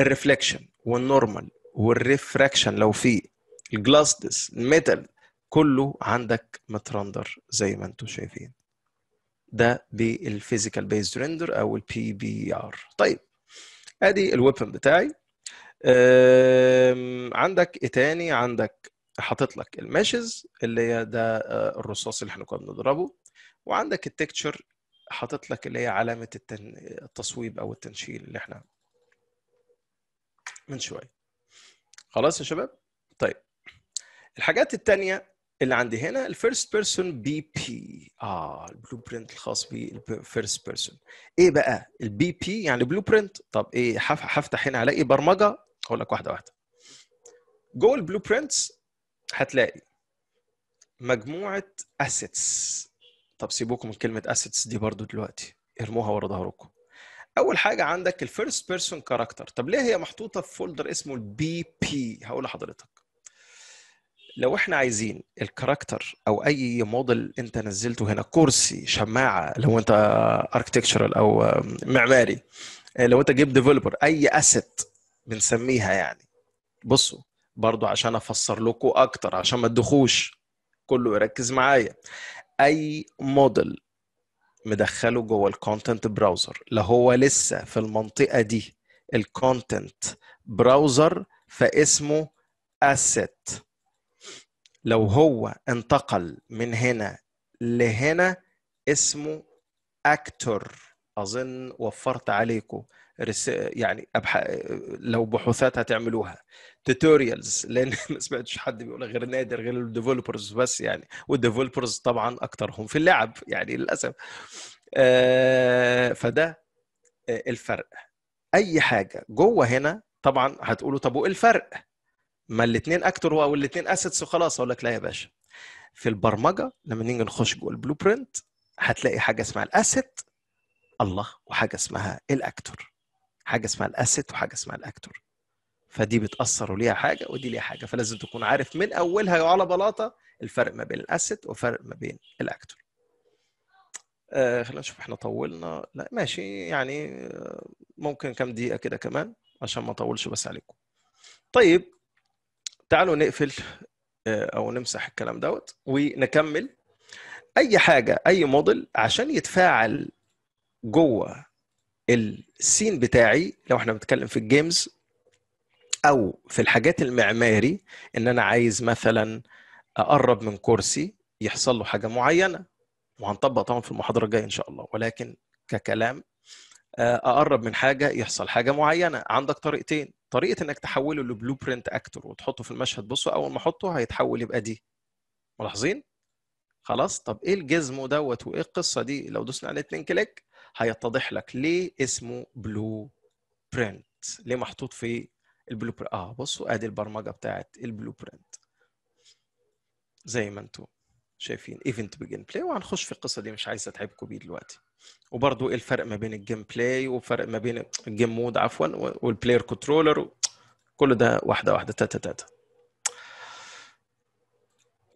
الريفلكشن والنورمال والريفراكشن لو في الجلاستس الميتال كله عندك مترندر زي ما انتم شايفين ده بالفيزيكال بيز ريندر او البي بي ار طيب ادي الويبن بتاعي عندك ايه تاني عندك حاطط لك الماشز اللي هي ده آه، الرصاص اللي احنا كنا بنضربه وعندك التكتشر حاطط لك اللي هي علامه التن... التصويب او التنشيل اللي احنا من شويه خلاص يا شباب طيب الحاجات الثانيه اللي عندي هنا الفيرست بيرسون بي بي اه البلو برنت الخاص بالفيرست بيرسون ايه بقى البي بي يعني بلو برنت طب ايه هفتح هنا إيه برمجه اقول لك واحده واحده جوه البلو برنتس هتلاقي مجموعه اسيتس طب سيبوكم من كلمه اسيتس دي برضو دلوقتي ارموها ورا ظهركم اول حاجه عندك الفيرست بيرسون كاركتر طب ليه هي محطوطه في فولدر اسمه البي بي هقول لحضرتك لو احنا عايزين الكاركتر او اي موديل انت نزلته هنا كرسي شماعه لو انت اركتكتشرال او معماري آه، لو انت جيب ديفلوبر اي اسيت بنسميها يعني بصوا برضو عشان افسر لكم اكتر عشان ما تدخوش كله يركز معايا اي موديل مدخله جوه الكونتنت براوزر لا هو لسه في المنطقه دي الكونتنت براوزر فاسمه اسيت لو هو انتقل من هنا لهنا اسمه اكتور اظن وفرت عليكم رس... يعني أبح... لو بحوثات هتعملوها توتوريالز *laughs* لان ما سمعتش حد بيقول غير نادر غير الديفلوبرز بس يعني والديفلوبرز طبعا اكترهم في اللعب يعني للاسف آه فده آه، الفرق اي حاجه جوه هنا طبعا هتقولوا طب وايه الفرق ما الاثنين اكتور او الاثنين اسيتس وخلاص اقول لك لا يا باشا في البرمجه لما نيجي نخش جوه البلو برنت هتلاقي حاجه اسمها الاسيت الله وحاجه اسمها الاكتور حاجه اسمها الاسيت وحاجه اسمها الاكتور فدي بتاثر وليها حاجه ودي ليها حاجه فلازم تكون عارف من اولها وعلى بلاطه الفرق ما بين الاسيت وفرق ما بين الاكتور آه خلينا نشوف احنا طولنا لا ماشي يعني آه، ممكن كام دقيقه كده كمان عشان ما اطولش بس عليكم طيب تعالوا نقفل آه، او نمسح الكلام دوت ونكمل اي حاجه اي موديل عشان يتفاعل جوه السين بتاعي لو احنا بنتكلم في الجيمز او في الحاجات المعماري ان انا عايز مثلا اقرب من كرسي يحصل له حاجه معينه وهنطبق طبعا في المحاضره الجايه ان شاء الله ولكن ككلام آه، اقرب من حاجه يحصل حاجه معينه عندك طريقتين طريقه انك تحوله لبلو برنت اكتور وتحطه في المشهد بصوا اول ما احطه هيتحول يبقى دي ملاحظين خلاص طب ايه الجزمه دوت وايه القصه دي لو دوسنا على اتنين كليك هيتضح لك ليه اسمه بلو برنت ليه محطوط في البلو برنت اه بصوا ادي البرمجه بتاعت البلو برنت زي ما انتم شايفين ايفنت بجيم بلاي وهنخش في القصه دي مش عايز اتعبكم بيه دلوقتي وبرضو ايه الفرق ما بين الجيم بلاي وفرق ما بين الجيم مود عفوا والبلاير كنترولر كل ده واحده واحده تاتا تاتا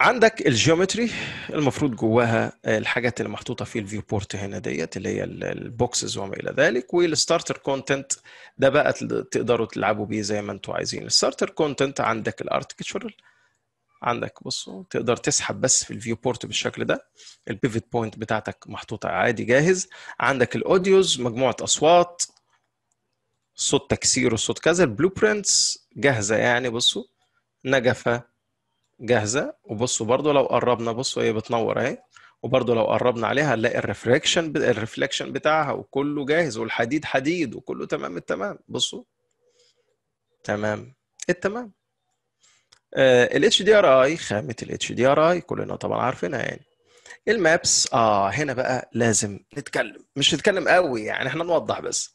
عندك الجيومتري المفروض جواها الحاجات اللي محطوطه في الفيو بورت هنا ديت اللي هي البوكسز وما الى ذلك والستارتر كونتنت ده بقى تقدروا تلعبوا بيه زي ما انتم عايزين الستارتر كونتنت عندك الارتكتشرال عندك بصوا تقدر تسحب بس في الفيو بورت بالشكل ده البيفت بوينت بتاعتك محطوطه عادي جاهز عندك الاوديوز مجموعه اصوات صوت تكسير وصوت كذا البلو برينتس جاهزه يعني بصوا نجفه جاهزه وبصوا برضو لو قربنا بصوا هي بتنور اهي وبرضو لو قربنا عليها هنلاقي الريفلكشن الريفلكشن بتاعها وكله جاهز والحديد حديد وكله تمام التمام بصوا تمام التمام الاتش دي ار اي خامه الاتش دي ار اي كلنا طبعا عارفينها يعني المابس اه هنا بقى لازم نتكلم مش نتكلم قوي يعني احنا نوضح بس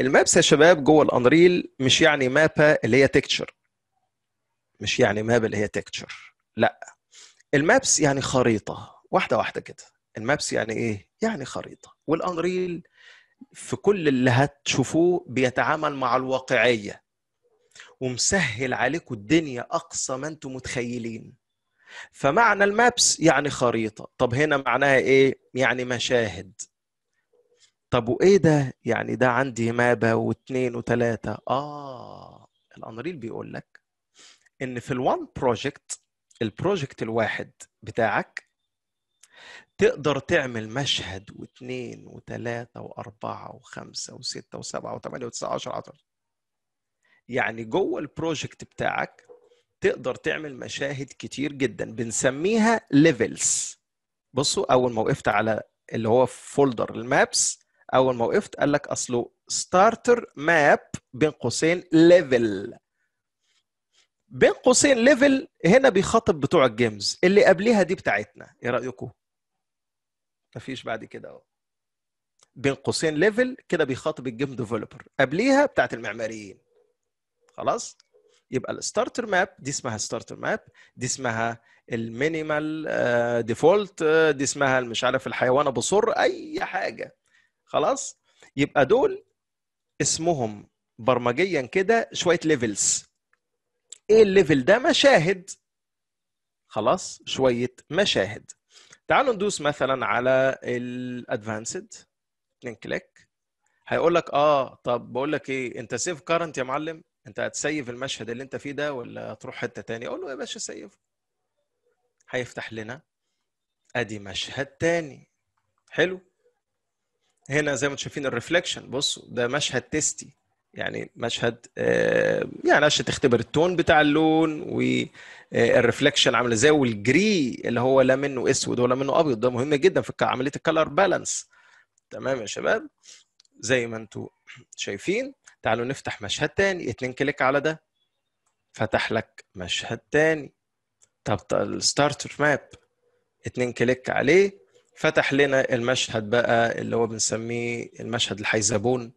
المابس يا شباب جوه الانريل مش يعني مابا اللي هي تكتشر مش يعني ماب اللي هي تكتشر لا المابس يعني خريطه واحده واحده كده المابس يعني ايه يعني خريطه والانريل في كل اللي هتشوفوه بيتعامل مع الواقعيه ومسهل عليكم الدنيا اقصى ما انتم متخيلين فمعنى المابس يعني خريطه طب هنا معناها ايه يعني مشاهد طب وايه ده يعني ده عندي مابا واثنين وثلاثه اه الانريل بيقول لك ان في الوان بروجكت البروجكت الواحد بتاعك تقدر تعمل مشهد واثنين وثلاثة وأربعة وخمسة وستة وسبعة وثمانية وتسعة عشر عشر يعني جوه البروجكت بتاعك تقدر تعمل مشاهد كتير جدا بنسميها ليفلز بصوا اول ما وقفت على اللي هو فولدر المابس اول ما وقفت قال لك اصله ستارتر ماب بين قوسين ليفل بين قوسين ليفل هنا بيخاطب بتوع الجيمز اللي قبلها دي بتاعتنا ايه رايكم مفيش بعد كده اهو بين قوسين ليفل كده بيخاطب الجيم ديفلوبر قبليها بتاعت المعماريين خلاص يبقى الستارتر ماب دي اسمها ستارتر ماب دي اسمها المينيمال ديفولت آه، آه، دي اسمها مش عارف الحيوان ابو صر اي حاجه خلاص يبقى دول اسمهم برمجيا كده شويه ليفلز ايه الليفل ده مشاهد خلاص شويه مشاهد تعالوا ندوس مثلا على الادفانسد اتنين كليك هيقول لك اه طب بقول لك ايه انت سيف كارنت يا معلم انت هتسيف المشهد اللي انت فيه ده ولا هتروح حته تاني اقول له يا باشا سيف هيفتح لنا ادي مشهد تاني حلو هنا زي ما انتم شايفين الريفلكشن بصوا ده مشهد تيستي يعني مشهد آه، يعني عشان تختبر التون بتاع اللون والريفلكشن آه، عامل ازاي والجري اللي هو لا منه اسود ولا منه ابيض ده مهم جدا في عمليه الكلر بالانس تمام يا شباب زي ما انتم شايفين تعالوا نفتح مشهد تاني اتنين كليك على ده فتح لك مشهد تاني طب الستارتر ماب اتنين كليك عليه فتح لنا المشهد بقى اللي هو بنسميه المشهد الحيزبون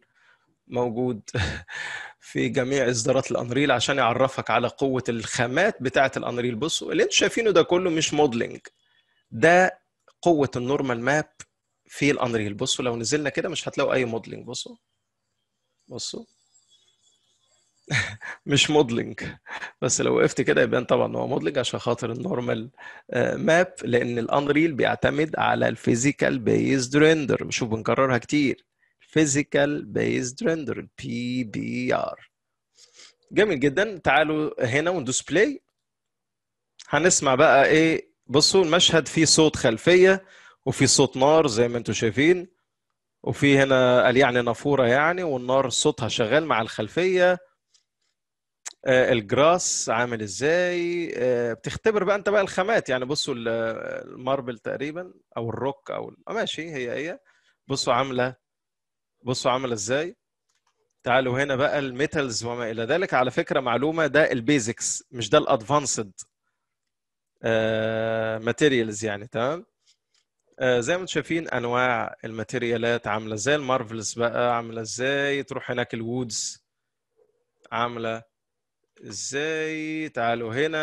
موجود *laughs* في جميع اصدارات الانريل عشان يعرفك على قوه الخامات بتاعه الانريل بصوا اللي انتم شايفينه ده كله مش موديلنج ده قوه النورمال ماب في الانريل بصوا لو نزلنا كده مش هتلاقوا اي موديلنج بصوا بصوا *laughs* مش موديلنج بس لو وقفت كده يبان طبعا ان هو موديلنج عشان خاطر النورمال آه، ماب لان الانريل بيعتمد على الفيزيكال بيزد ريندر شوف بنكررها كتير فيزيكال بيزد ريندر بي بي ار جميل جدا تعالوا هنا وندوس بلاي هنسمع بقى ايه بصوا المشهد فيه صوت خلفيه وفي صوت نار زي ما انتم شايفين وفي هنا قال يعني نافوره يعني والنار صوتها شغال مع الخلفيه آه، الجراس عامل ازاي آه، بتختبر بقى انت بقى الخامات يعني بصوا الماربل تقريبا او الروك او آه، ماشي هي هي بصوا عامله بصوا عامله ازاي تعالوا هنا بقى الميتالز وما الى ذلك على فكره معلومه ده البيزكس مش ده الادفانسد ماتيريالز يعني تمام زي ما انتم شايفين انواع الماتيريالات عامله ازاي المارفلز بقى عامله ازاي تروح هناك الوودز عامله ازاي تعالوا هنا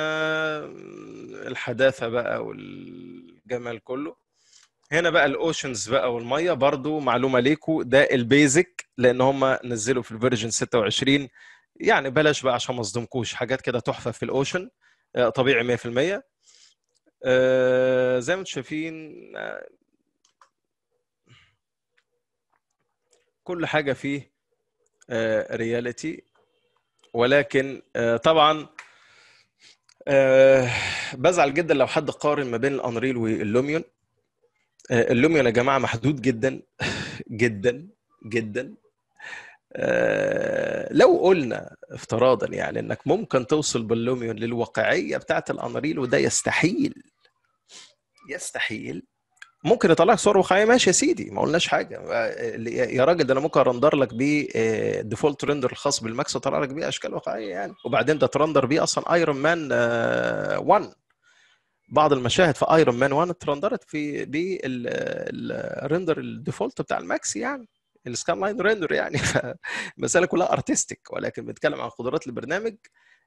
الحداثه بقى والجمال كله هنا بقى الاوشنز بقى والميه برضو معلومه ليكو ده البيزك لان هم نزلوا في الفيرجن 26 يعني بلاش بقى عشان ما اصدمكوش حاجات كده تحفه في الاوشن آه، طبيعي 100% آه، زي ما انتم شايفين آه، كل حاجه فيه رياليتي ولكن آه، طبعا آه، بزعل جدا لو حد قارن ما بين الانريل واللوميون آه، اللوميون يا جماعه محدود جدا *laughs* جدا جدا لو قلنا افتراضا يعني انك ممكن توصل باللوميون للواقعيه بتاعت الانريل وده يستحيل يستحيل ممكن يطلع لك صور واقعيه ماشي يا سيدي ما قلناش حاجه آه، يا راجل ده انا ممكن ارندر لك بيه الديفولت آه، ريندر الخاص بالماكس اطلع لك بيه اشكال واقعيه يعني وبعدين ده ترندر بيه اصلا ايرون مان 1 بعض المشاهد في ايرون مان 1 اترندرت في بالريندر الديفولت بتاع الماكس يعني السكان لاين ريندر يعني المساله *laughs* كلها ارتستيك ولكن بنتكلم عن قدرات البرنامج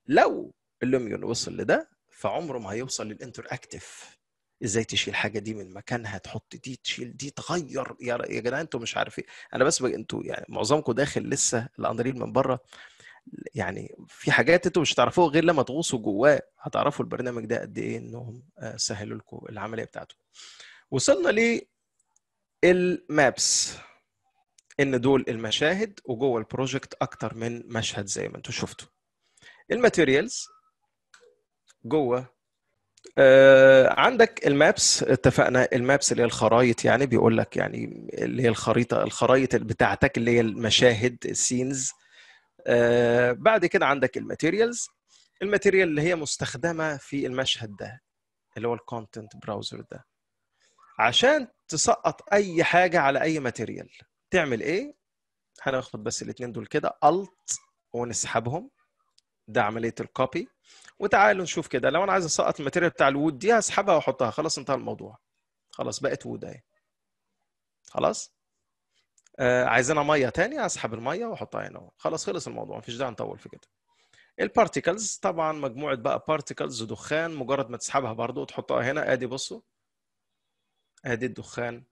لو اللوميون وصل لده فعمره ما هيوصل للانتر اكتف ازاي تشيل حاجه دي من مكانها تحط دي تشيل دي تغير يا, يا جدعان انتوا مش عارفين انا بس انتوا يعني معظمكم داخل لسه الاندريل من بره يعني في حاجات انتوا مش هتعرفوها غير لما تغوصوا جواه هتعرفوا البرنامج ده قد ايه انهم آه، سهلوا لكم العمليه بتاعته وصلنا ل المابس ان دول المشاهد وجوه البروجكت اكتر من مشهد زي ما انتوا شفتوا الماتيريالز جوه آه، عندك المابس اتفقنا المابس اللي هي الخرايط يعني بيقول لك يعني اللي هي الخريطه الخرايط بتاعتك اللي هي المشاهد السينز آه، بعد كده عندك الماتيريالز الماتيريال اللي هي مستخدمه في المشهد ده اللي هو الكونتنت براوزر ده عشان تسقط اي حاجه على اي ماتيريال تعمل ايه هناخد بس الاثنين دول كده الت ونسحبهم ده عمليه الكوبي وتعالوا نشوف كده لو انا عايز اسقط الماتيريال بتاع الود دي هسحبها واحطها خلاص انتهى الموضوع خلاص بقت وود اهي خلاص آه عايزينها ميه تاني اسحب الميه واحطها هنا خلاص خلص الموضوع مفيش داعي نطول في كده البارتيكلز طبعا مجموعه بقى بارتيكلز دخان مجرد ما تسحبها برضو وتحطها هنا ادي بصوا ادي الدخان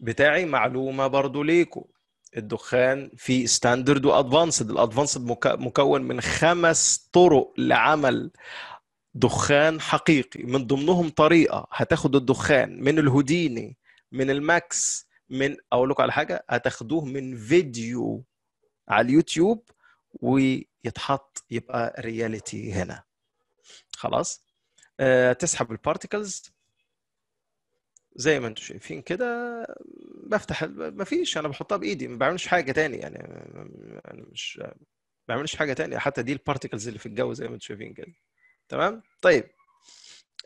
بتاعي معلومه برضو ليكم الدخان في ستاندرد وادفانسد الادفانسد مكون من خمس طرق لعمل دخان حقيقي من ضمنهم طريقه هتاخد الدخان من الهوديني من الماكس من اقول لكم على حاجه هتاخدوه من فيديو على اليوتيوب ويتحط يبقى رياليتي هنا خلاص آه، تسحب البارتيكلز زي ما انتم شايفين كده بفتح ما فيش انا بحطها بايدي ما بعملش حاجه تاني يعني انا مش ما بعملش حاجه تاني حتى دي البارتيكلز اللي في الجو زي ما انتم شايفين كده تمام طيب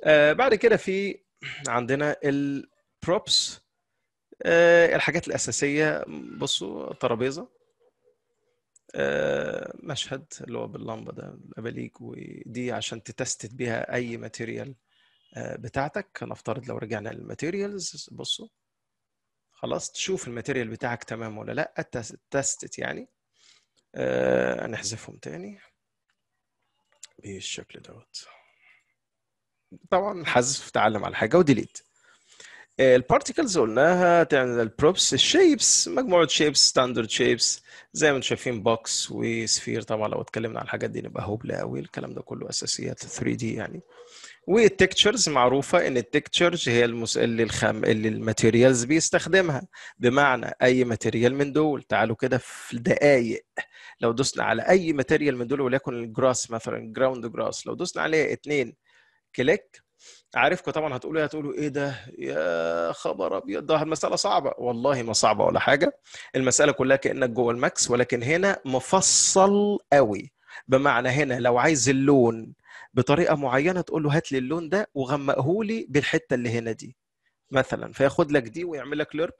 آه بعد كده في عندنا البروبس آه الحاجات الاساسيه بصوا ترابيزه آه مشهد اللي هو باللمبه ده الاباليك ودي عشان تتستت بيها اي ماتيريال آه بتاعتك هنفترض لو رجعنا للماتيريالز بصوا خلاص تشوف الماتيريال بتاعك تمام ولا لا تستت يعني آه هنحذفهم تاني بالشكل دوت طبعا حذف تعلم على حاجه وديليت آه، البارتيكلز قلناها تعمل البروبس الشيبس مجموعه شيبس ستاندرد شيبس زي ما انتم شايفين بوكس وسفير طبعا لو اتكلمنا على الحاجات دي نبقى هبله قوي الكلام ده كله اساسيات 3 دي يعني آه والتكتشرز معروفه ان التكتشرز هي المس... اللي الخام اللي الماتيريالز بيستخدمها بمعنى اي ماتيريال من دول تعالوا كده في دقائق لو دوسنا على اي ماتيريال من دول وليكن الجراس مثلا جراوند جراس لو دوسنا عليه اثنين كليك عارفكم طبعا هتقولوا ايه هتقولوا ايه ده يا خبر ابيض ده المساله صعبه والله ما صعبه ولا حاجه المساله كلها كانك جوه الماكس ولكن هنا مفصل قوي بمعنى هنا لو عايز اللون بطريقه معينه تقول له هات لي اللون ده وغمقه لي بالحته اللي هنا دي مثلا فياخد لك دي ويعمل لك ليرب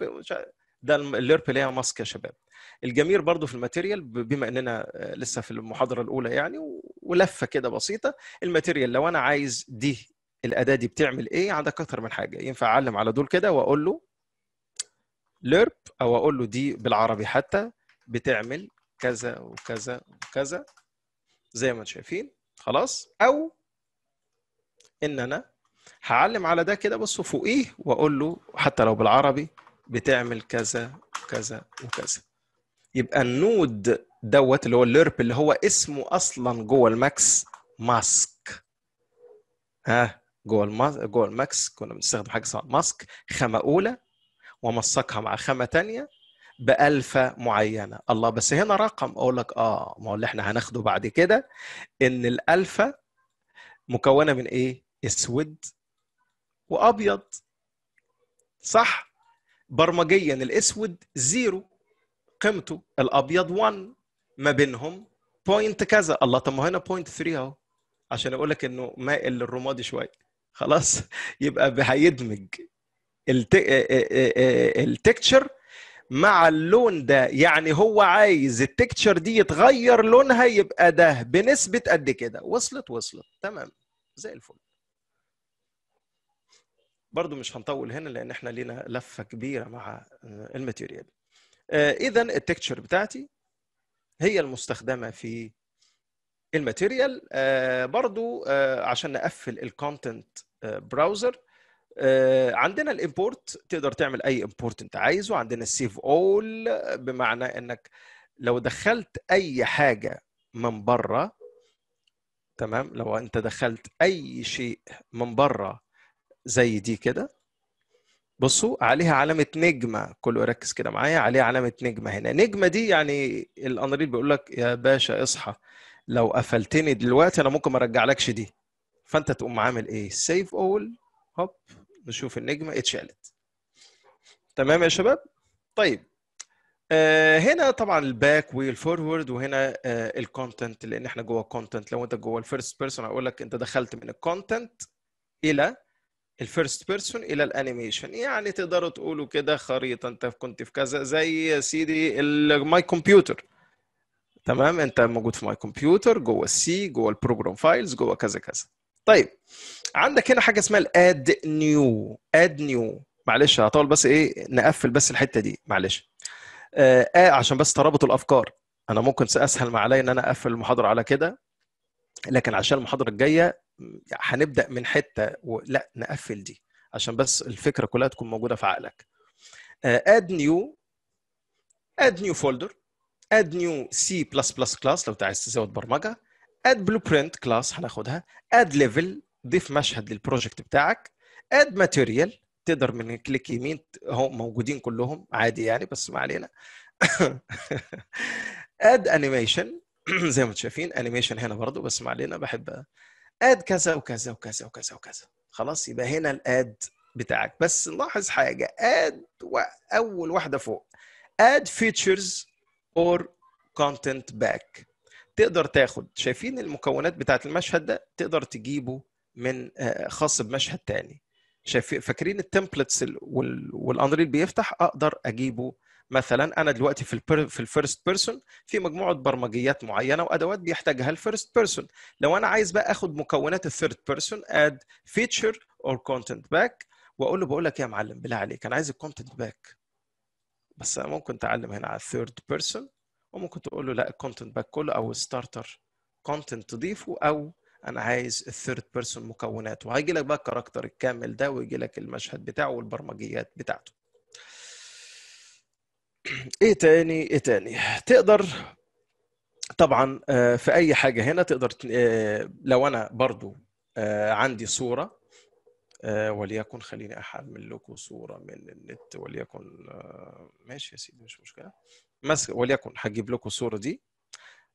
ده الليرب اللي هي ماسك يا شباب الجميل برضو في الماتيريال بما اننا آه، لسه في المحاضره الاولى يعني ولفه كده بسيطه الماتيريال لو انا عايز دي الاداه دي بتعمل ايه عندك اكتر من حاجه ينفع اعلم على دول كده واقول له ليرب او اقول له دي بالعربي حتى بتعمل كذا وكذا وكذا زي ما انتم شايفين خلاص او ان انا هعلم على ده كده بصوا فوقيه واقول له حتى لو بالعربي بتعمل كذا وكذا وكذا يبقى النود دوت اللي هو الليرب اللي هو اسمه اصلا جوه الماكس ماسك ها جوه الماس جوه الماكس كنا بنستخدم حاجه اسمها ماسك خامه اولى ومسكها مع خامه ثانيه بألفة معينة الله بس هنا رقم أقول لك آه ما هو اللي احنا هناخده بعد كده إن الألفة مكونة من إيه؟ أسود وأبيض صح؟ برمجيا الأسود زيرو قيمته الأبيض 1 ما بينهم بوينت كذا الله طب ما هنا بوينت 3 أهو عشان أقول لك إنه مائل للرمادي شوية خلاص *laughs* يبقى هيدمج آه، آه، آه، التكتشر مع اللون ده يعني هو عايز التكتشر دي يتغير لونها يبقى ده بنسبة قد كده وصلت وصلت تمام زي الفل برضو مش هنطول هنا لان احنا لينا لفة كبيرة مع آه، الماتيريال آه، اذا التكتشر بتاعتي هي المستخدمة في الماتيريال آه، برضو عشان نقفل الكونتنت براوزر آه، عندنا الامبورت تقدر تعمل اي امبورت انت عايزه عندنا السيف اول بمعنى انك لو دخلت اي حاجه من بره تمام لو انت دخلت اي شيء من بره زي دي كده بصوا عليها علامه نجمه كله يركز كده معايا عليها علامه نجمه هنا نجمه دي يعني الانريل بيقول لك يا باشا اصحى لو قفلتني دلوقتي انا ممكن ما ارجعلكش دي فانت تقوم عامل ايه سيف اول هوب نشوف النجمه اتشالت تمام يا شباب طيب آه، هنا طبعا الباك والفورورد وهنا آه، الكونتنت لان احنا جوه الكونتنت لو انت جوه الفيرست بيرسون هقول لك انت دخلت من الكونتنت الى الفيرست بيرسون الى الانيميشن يعني تقدروا تقولوا كده خريطه انت كنت في كذا زي يا سيدي ماي كمبيوتر تمام انت موجود في ماي كمبيوتر جوه السي جوه البروجرام فايلز جوه كذا كذا طيب عندك هنا حاجه اسمها الاد نيو اد نيو معلش هطول بس ايه نقفل بس الحته دي معلش آه, آه، عشان بس ترابط الافكار انا ممكن ساسهل ما عليا ان انا اقفل المحاضره على كده لكن عشان المحاضره الجايه هنبدا من حته و... لا نقفل دي عشان بس الفكره كلها تكون موجوده في عقلك آه، اد نيو اد نيو فولدر اد نيو سي بلس بلس كلاس لو انت عايز تزود برمجه اد بلو برنت كلاس هناخدها اد ليفل ضيف مشهد للبروجكت بتاعك اد ماتيريال تقدر من كليك يمين هم موجودين كلهم عادي يعني بس ما علينا اد *laughs* انيميشن *clears throat* زي ما انتم شايفين انيميشن هنا برضو بس ما علينا بحب اد كذا وكذا وكذا وكذا وكذا خلاص يبقى هنا الاد بتاعك بس نلاحظ حاجه اد اول واحده فوق اد فيتشرز اور كونتنت باك تقدر تاخد شايفين المكونات بتاعه المشهد ده تقدر تجيبه من آه، خاص بمشهد تاني شايفين فاكرين التمبلتس والانريل بيفتح اقدر اجيبه مثلا انا دلوقتي في البر في الفيرست بيرسون في مجموعه برمجيات معينه وادوات بيحتاجها الفيرست بيرسون لو انا عايز بقى اخد مكونات الثيرد بيرسون اد فيتشر اور كونتنت باك واقول له بقول لك إيه يا معلم بالله عليك انا عايز الكونتنت باك بس انا ممكن اتعلم هنا على الثيرد بيرسون وممكن تقول له لا الكونتنت باك كله او الستارتر كونتنت تضيفه او انا عايز الثيرد بيرسون مكونات وهيجي لك بقى الكاركتر الكامل ده ويجي لك المشهد بتاعه والبرمجيات بتاعته *clears throat* ايه تاني ايه تاني تقدر طبعا آه، في اي حاجه هنا تقدر آه، لو انا برضو آه، عندي صوره وليكن خليني احمل لكم صوره من النت وليكن ماشي يا سيدي مش مشكله مثلا وليكن هجيب لكم الصوره دي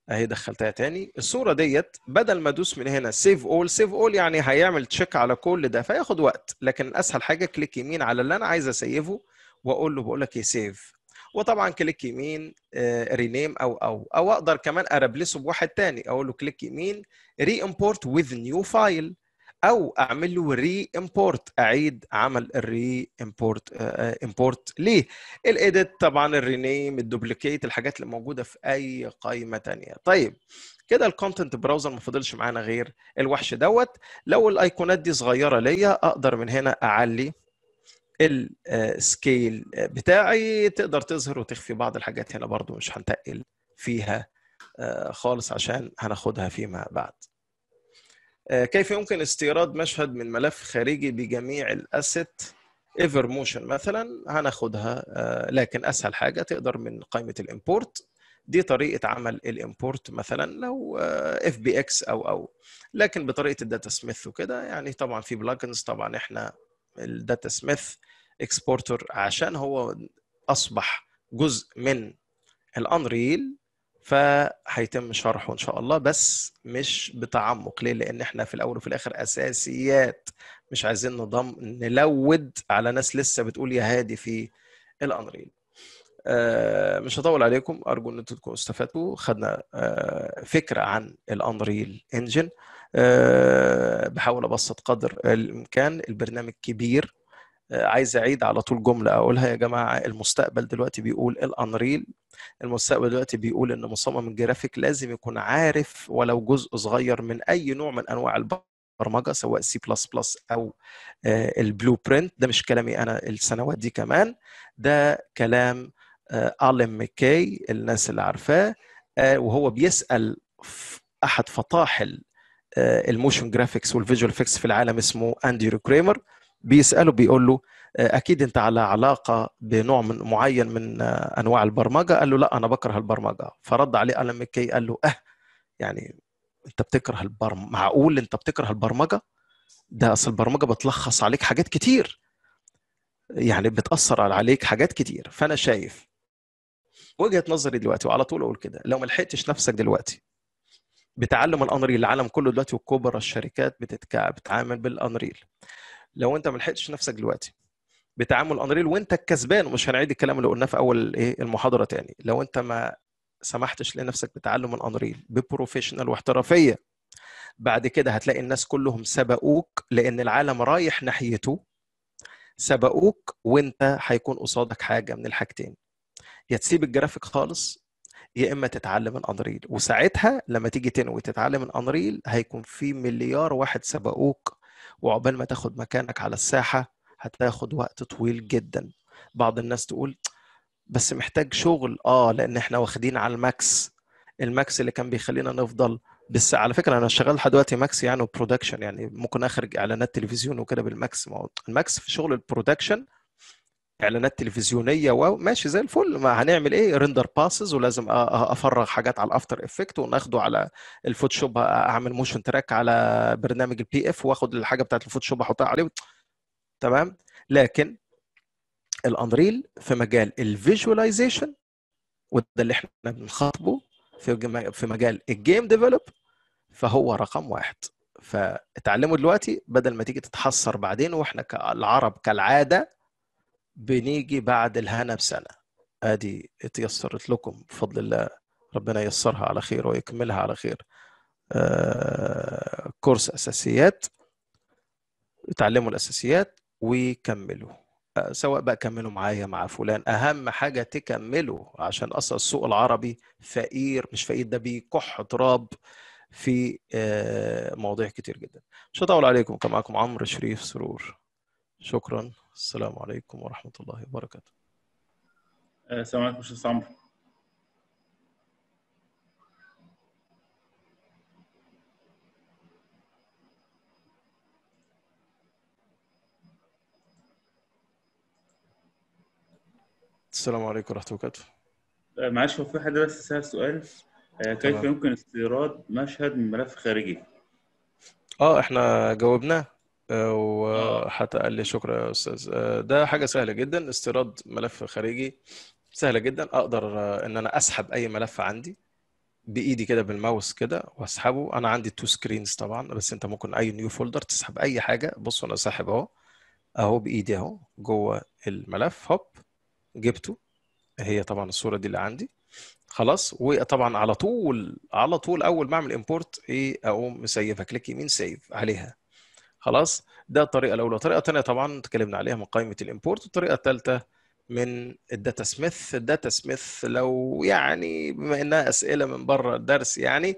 اهي دخلتها تاني الصوره ديت بدل ما ادوس من هنا سيف اول سيف اول يعني هيعمل تشيك على كل ده فياخد وقت لكن اسهل حاجه كليك يمين على اللي انا عايز اسيفه واقول له بقول لك ايه سيف وطبعا كليك يمين رينيم آه، او او او اقدر كمان اربلسه بواحد تاني اقول له كليك يمين ري امبورت وذ نيو فايل او اعمل له ري امبورت اعيد عمل الري امبورت امبورت ليه الايديت طبعا الرينيم الدوبليكيت الحاجات اللي موجوده في اي قائمه ثانيه طيب كده الكونتنت براوزر ما فضلش معانا غير الوحش دوت لو الايقونات دي صغيره ليا اقدر من هنا اعلي السكيل آه، بتاعي تقدر تظهر وتخفي بعض الحاجات هنا برضو مش هنتقل فيها آه، خالص عشان هناخدها فيما بعد آه، كيف يمكن استيراد مشهد من ملف خارجي بجميع الاسيت ايفر موشن مثلا هناخدها آه، لكن اسهل حاجه تقدر من قائمه الامبورت دي طريقه عمل الامبورت مثلا لو اف بي اكس او او لكن بطريقه الداتا سميث وكده يعني طبعا في بلجنز طبعا احنا الداتا سميث اكسبورتر عشان هو اصبح جزء من الانريل فهيتم شرحه ان شاء الله بس مش بتعمق ليه لان احنا في الاول وفي الاخر اساسيات مش عايزين نضم نلود على ناس لسه بتقول يا هادي في الانريل آه، مش هطول عليكم ارجو ان انتم تكونوا استفدتوا خدنا آه، فكره عن الانريل انجن آه، بحاول ابسط قدر الامكان البرنامج كبير عايز اعيد على طول جمله اقولها يا جماعه المستقبل دلوقتي بيقول الانريل المستقبل دلوقتي بيقول ان مصمم الجرافيك لازم يكون عارف ولو جزء صغير من اي نوع من انواع البرمجه سواء سي بلس بلس او آه، البلو برنت ده مش كلامي انا السنوات دي كمان ده كلام الم آه، ميكي الناس اللي عارفاه آه، وهو بيسال احد فطاحل الموشن جرافيكس والفيجوال افكتس في العالم اسمه اندرو كريمر بيساله بيقول له آه، اكيد انت على علاقه بنوع من معين من آه، انواع البرمجه قال له لا انا بكره البرمجه فرد عليه الم كي قال له اه يعني انت بتكره البرم معقول انت بتكره البرمجه ده اصل البرمجه بتلخص عليك حاجات كتير يعني بتاثر عليك حاجات كتير فانا شايف وجهه نظري دلوقتي وعلى طول اقول كده لو ما لحقتش نفسك دلوقتي بتعلم الانريل العالم كله دلوقتي وكبرى الشركات بتتكعب بتتعامل بالانريل لو انت ما لحقتش نفسك دلوقتي بتعامل انريل وانت الكسبان ومش هنعيد الكلام اللي قلناه في اول ايه المحاضره تاني لو انت ما سمحتش لنفسك بتعلم الانريل ببروفيشنال واحترافيه بعد كده هتلاقي الناس كلهم سبقوك لان العالم رايح ناحيته سبقوك وانت هيكون قصادك حاجه من الحاجتين يا تسيب الجرافيك خالص يا اما تتعلم الانريل وساعتها لما تيجي تنوي تتعلم الانريل هيكون في مليار واحد سبقوك وعقبال ما تاخد مكانك على الساحه هتاخد وقت طويل جدا بعض الناس تقول بس محتاج شغل اه لان احنا واخدين على الماكس الماكس اللي كان بيخلينا نفضل بس على فكره انا شغال لحد دلوقتي ماكس يعني وبرودكشن يعني ممكن اخرج اعلانات تلفزيون وكده بالماكس ما هو الماكس في شغل البرودكشن اعلانات تلفزيونيه وماشي زي الفل ما هنعمل ايه ريندر باسز ولازم افرغ حاجات على الافتر افكت وناخده على الفوتوشوب اعمل موشن تراك على برنامج البي اف واخد الحاجه بتاعت الفوتوشوب احطها عليه تمام لكن الانريل في مجال الفيجواليزيشن وده اللي احنا بنخاطبه في في مجال الجيم ديفلوب فهو رقم واحد فاتعلموا دلوقتي بدل ما تيجي تتحسر بعدين واحنا كالعرب كالعاده بنيجي بعد الهنا بسنه ادي اتيسرت لكم بفضل الله ربنا ييسرها على خير ويكملها على خير آه كورس اساسيات اتعلموا الاساسيات وكملوا آه سواء بقى كملوا معايا مع فلان اهم حاجه تكملوا عشان اصلا السوق العربي فقير مش فقير ده بيكح تراب في آه مواضيع كتير جدا مش هطول عليكم كان معاكم عمرو شريف سرور شكرا السلام عليكم ورحمة الله وبركاته آه، السلام عليكم أستاذ عمرو السلام عليكم ورحمة الله وبركاته آه، معلش هو في حد بس سأل سؤال آه، كيف يمكن استيراد مشهد من ملف خارجي؟ اه احنا جاوبناه آه، وحتى قال لي شكرا يا استاذ آه، ده حاجه سهله جدا استيراد ملف خارجي سهله جدا اقدر آه، ان انا اسحب اي ملف عندي بايدي كده بالماوس كده واسحبه انا عندي تو سكرينز طبعا بس انت ممكن اي نيو فولدر تسحب اي حاجه بص انا ساحب اهو اهو بايدي اهو جوه الملف هوب جبته هي طبعا الصوره دي اللي عندي خلاص وطبعا على طول على طول اول ما اعمل امبورت ايه اقوم مسيفها كليك يمين سيف عليها خلاص ده الطريقه الاولى الطريقه الثانيه طبعا اتكلمنا عليها من قائمه الامبورت والطريقه الثالثه من الداتا سميث الداتا سميث لو يعني بما انها اسئله من بره الدرس يعني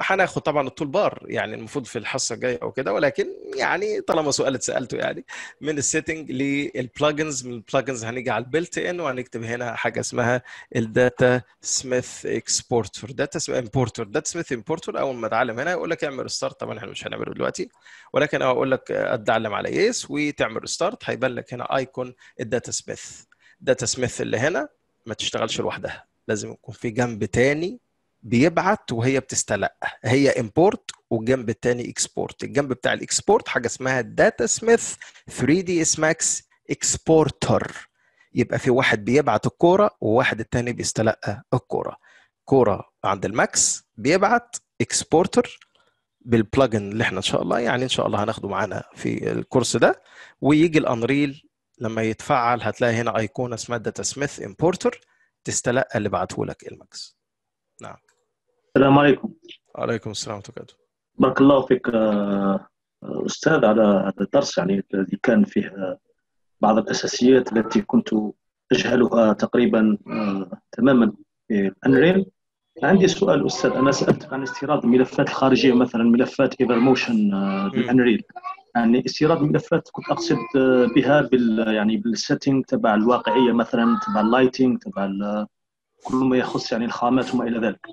هناخد آه، طبعا الطول بار يعني المفروض في الحصه الجايه او كده ولكن يعني طالما سؤال اتسالته يعني من السيتنج للبلجنز من البلجنز هنيجي على البلت ان وهنكتب هنا حاجه اسمها الداتا سميث اكسبورتر داتا سميث امبورتر داتا سميث امبورتر اول ما اتعلم هنا يقول لك اعمل ستارت طبعا احنا مش هنعمله دلوقتي ولكن اقول لك اتعلم على يس وتعمل ستارت هيبان لك هنا ايكون الداتا سميث داتا سميث اللي هنا ما تشتغلش لوحدها لازم يكون في جنب تاني بيبعت وهي بتستلق هي امبورت والجنب الثاني اكسبورت الجنب بتاع الاكسبورت حاجه اسمها داتا سميث 3 دي اس ماكس اكسبورتر يبقى في واحد بيبعت الكوره وواحد الثاني بيستلقى الكوره كوره عند الماكس بيبعت اكسبورتر بالبلجن اللي احنا ان شاء الله يعني ان شاء الله هناخده معانا في الكورس ده ويجي الانريل لما يتفعل هتلاقي هنا ايقونه اسمها داتا سميث امبورتر تستلقى اللي بعته لك الماكس نعم السلام عليكم وعليكم السلام ورحمه الله وبركاته بارك الله فيك آه، استاذ على هذا الدرس يعني الذي كان فيه آه، بعض الاساسيات التي كنت اجهلها تقريبا آه، تماما في الانريل عندي سؤال استاذ انا سالت عن استيراد الملفات الخارجيه مثلا ملفات ايفر موشن بالانريل يعني استيراد الملفات كنت اقصد بها بال يعني بالسيتنج تبع الواقعيه مثلا تبع اللايتنج تبع كل ما يخص يعني الخامات وما الى ذلك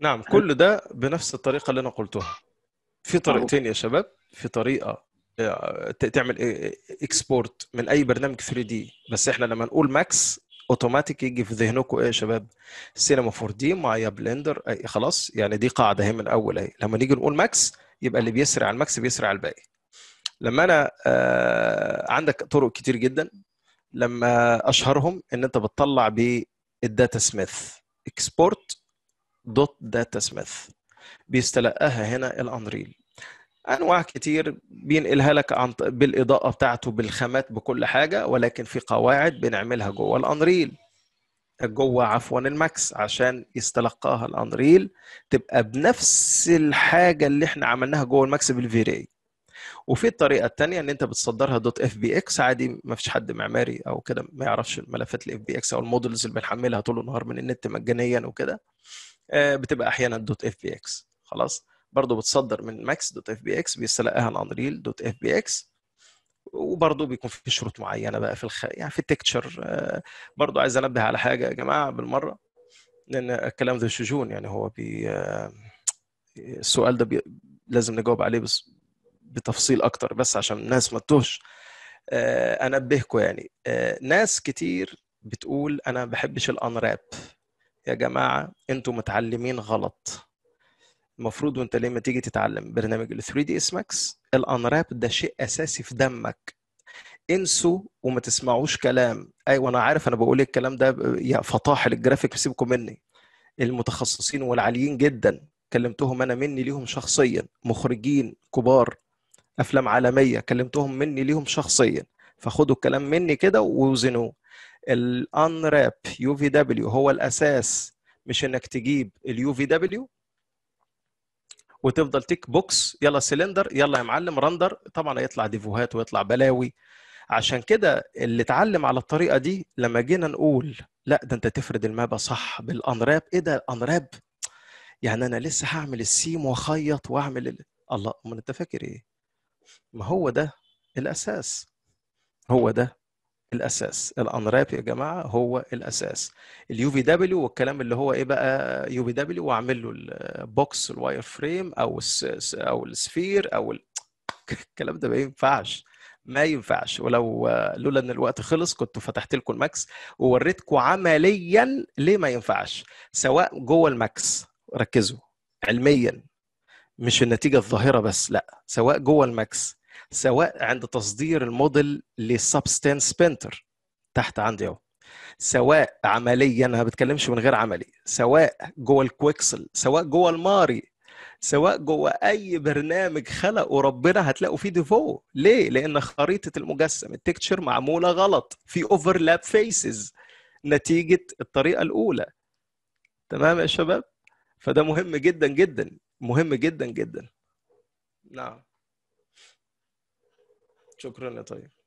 نعم كل ده بنفس الطريقه اللي انا قلتها في طريقتين يا شباب في طريقه آه، تعمل اكسبورت آه، آه، من اي برنامج 3 دي بس احنا لما نقول ماكس اوتوماتيك يجي في ذهنكم ايه يا شباب سينما 4 دي معايا بلندر أي خلاص يعني دي قاعده اهي من الاول اهي لما نيجي نقول ماكس يبقى اللي بيسرع الماكس بيسرع الباقي لما انا آه عندك طرق كتير جدا لما اشهرهم ان انت بتطلع بالداتا سميث اكسبورت دوت داتا سميث بيستلقاها هنا الانريل انواع كتير بينقلها لك عن بالاضاءه بتاعته بالخامات بكل حاجه ولكن في قواعد بنعملها جوه الانريل جوه عفوا الماكس عشان يستلقاها الانريل تبقى بنفس الحاجه اللي احنا عملناها جوه الماكس بالفيري وفي الطريقه الثانيه ان انت بتصدرها دوت اف بي اكس عادي ما فيش حد معماري او كده ما يعرفش ملفات الاف بي اكس او المودلز اللي بنحملها طول النهار من النت مجانيا وكده آه، بتبقى احيانا دوت اف بي اكس خلاص برضه بتصدر من ماكس دوت اف بي اكس بيستلقاها الانريل دوت اف بي اكس وبرضه بيكون في شروط معينه بقى في الخ... يعني في التكتشر آه، برضه عايز انبه على حاجه يا جماعه بالمره لان الكلام ذو شجون يعني هو بي آه، السؤال ده بي... لازم نجاوب عليه بس بتفصيل اكتر بس عشان الناس ما تتوهش انبهكم يعني ناس كتير بتقول انا ما بحبش الانراب يا جماعه انتوا متعلمين غلط المفروض وانت لما تيجي تتعلم برنامج ال 3 دي اس ماكس الانراب ده شيء اساسي في دمك انسوا وما تسمعوش كلام ايوه انا عارف انا بقول الكلام ده يا فطاحل الجرافيك سيبكم مني المتخصصين والعاليين جدا كلمتهم انا مني ليهم شخصيا مخرجين كبار افلام عالميه كلمتهم مني ليهم شخصيا فخدوا الكلام مني كده ووزنوه الانراب يو في دبليو هو الاساس مش انك تجيب اليو في دبليو وتفضل تيك بوكس يلا سلندر يلا يا معلم رندر طبعا هيطلع ديفوهات ويطلع بلاوي عشان كده اللي اتعلم على الطريقه دي لما جينا نقول لا ده انت تفرد المابا صح بالانراب ايه ده الانراب يعني انا لسه هعمل السيم واخيط واعمل ال... الله امال انت فاكر ايه ما هو ده الاساس هو ده الاساس الانراب يا جماعه هو الاساس اليو في دبليو والكلام اللي هو ايه بقى يو في دبليو واعمل له البوكس الواير فريم او او السفير او *laughs* الكلام ده ما ينفعش ما ينفعش ولو لولا ان الوقت خلص كنت فتحت لكم الماكس ووريتكم عمليا ليه ما ينفعش سواء جوه الماكس ركزوا علميا مش النتيجه الظاهره بس لا سواء جوه الماكس سواء عند تصدير الموديل للسبستنس بينتر تحت عندي اهو سواء عمليا انا ما بتكلمش من غير عملي سواء جوه الكويكسل سواء جوه الماري سواء جوه اي برنامج خلقه ربنا هتلاقوا فيه ديفو ليه لان خريطه المجسم التكتشر معموله غلط في اوفرلاب فيسز نتيجه الطريقه الاولى تمام يا شباب فده مهم جدا جدا مهم جدا جدا نعم شكرا يا طيب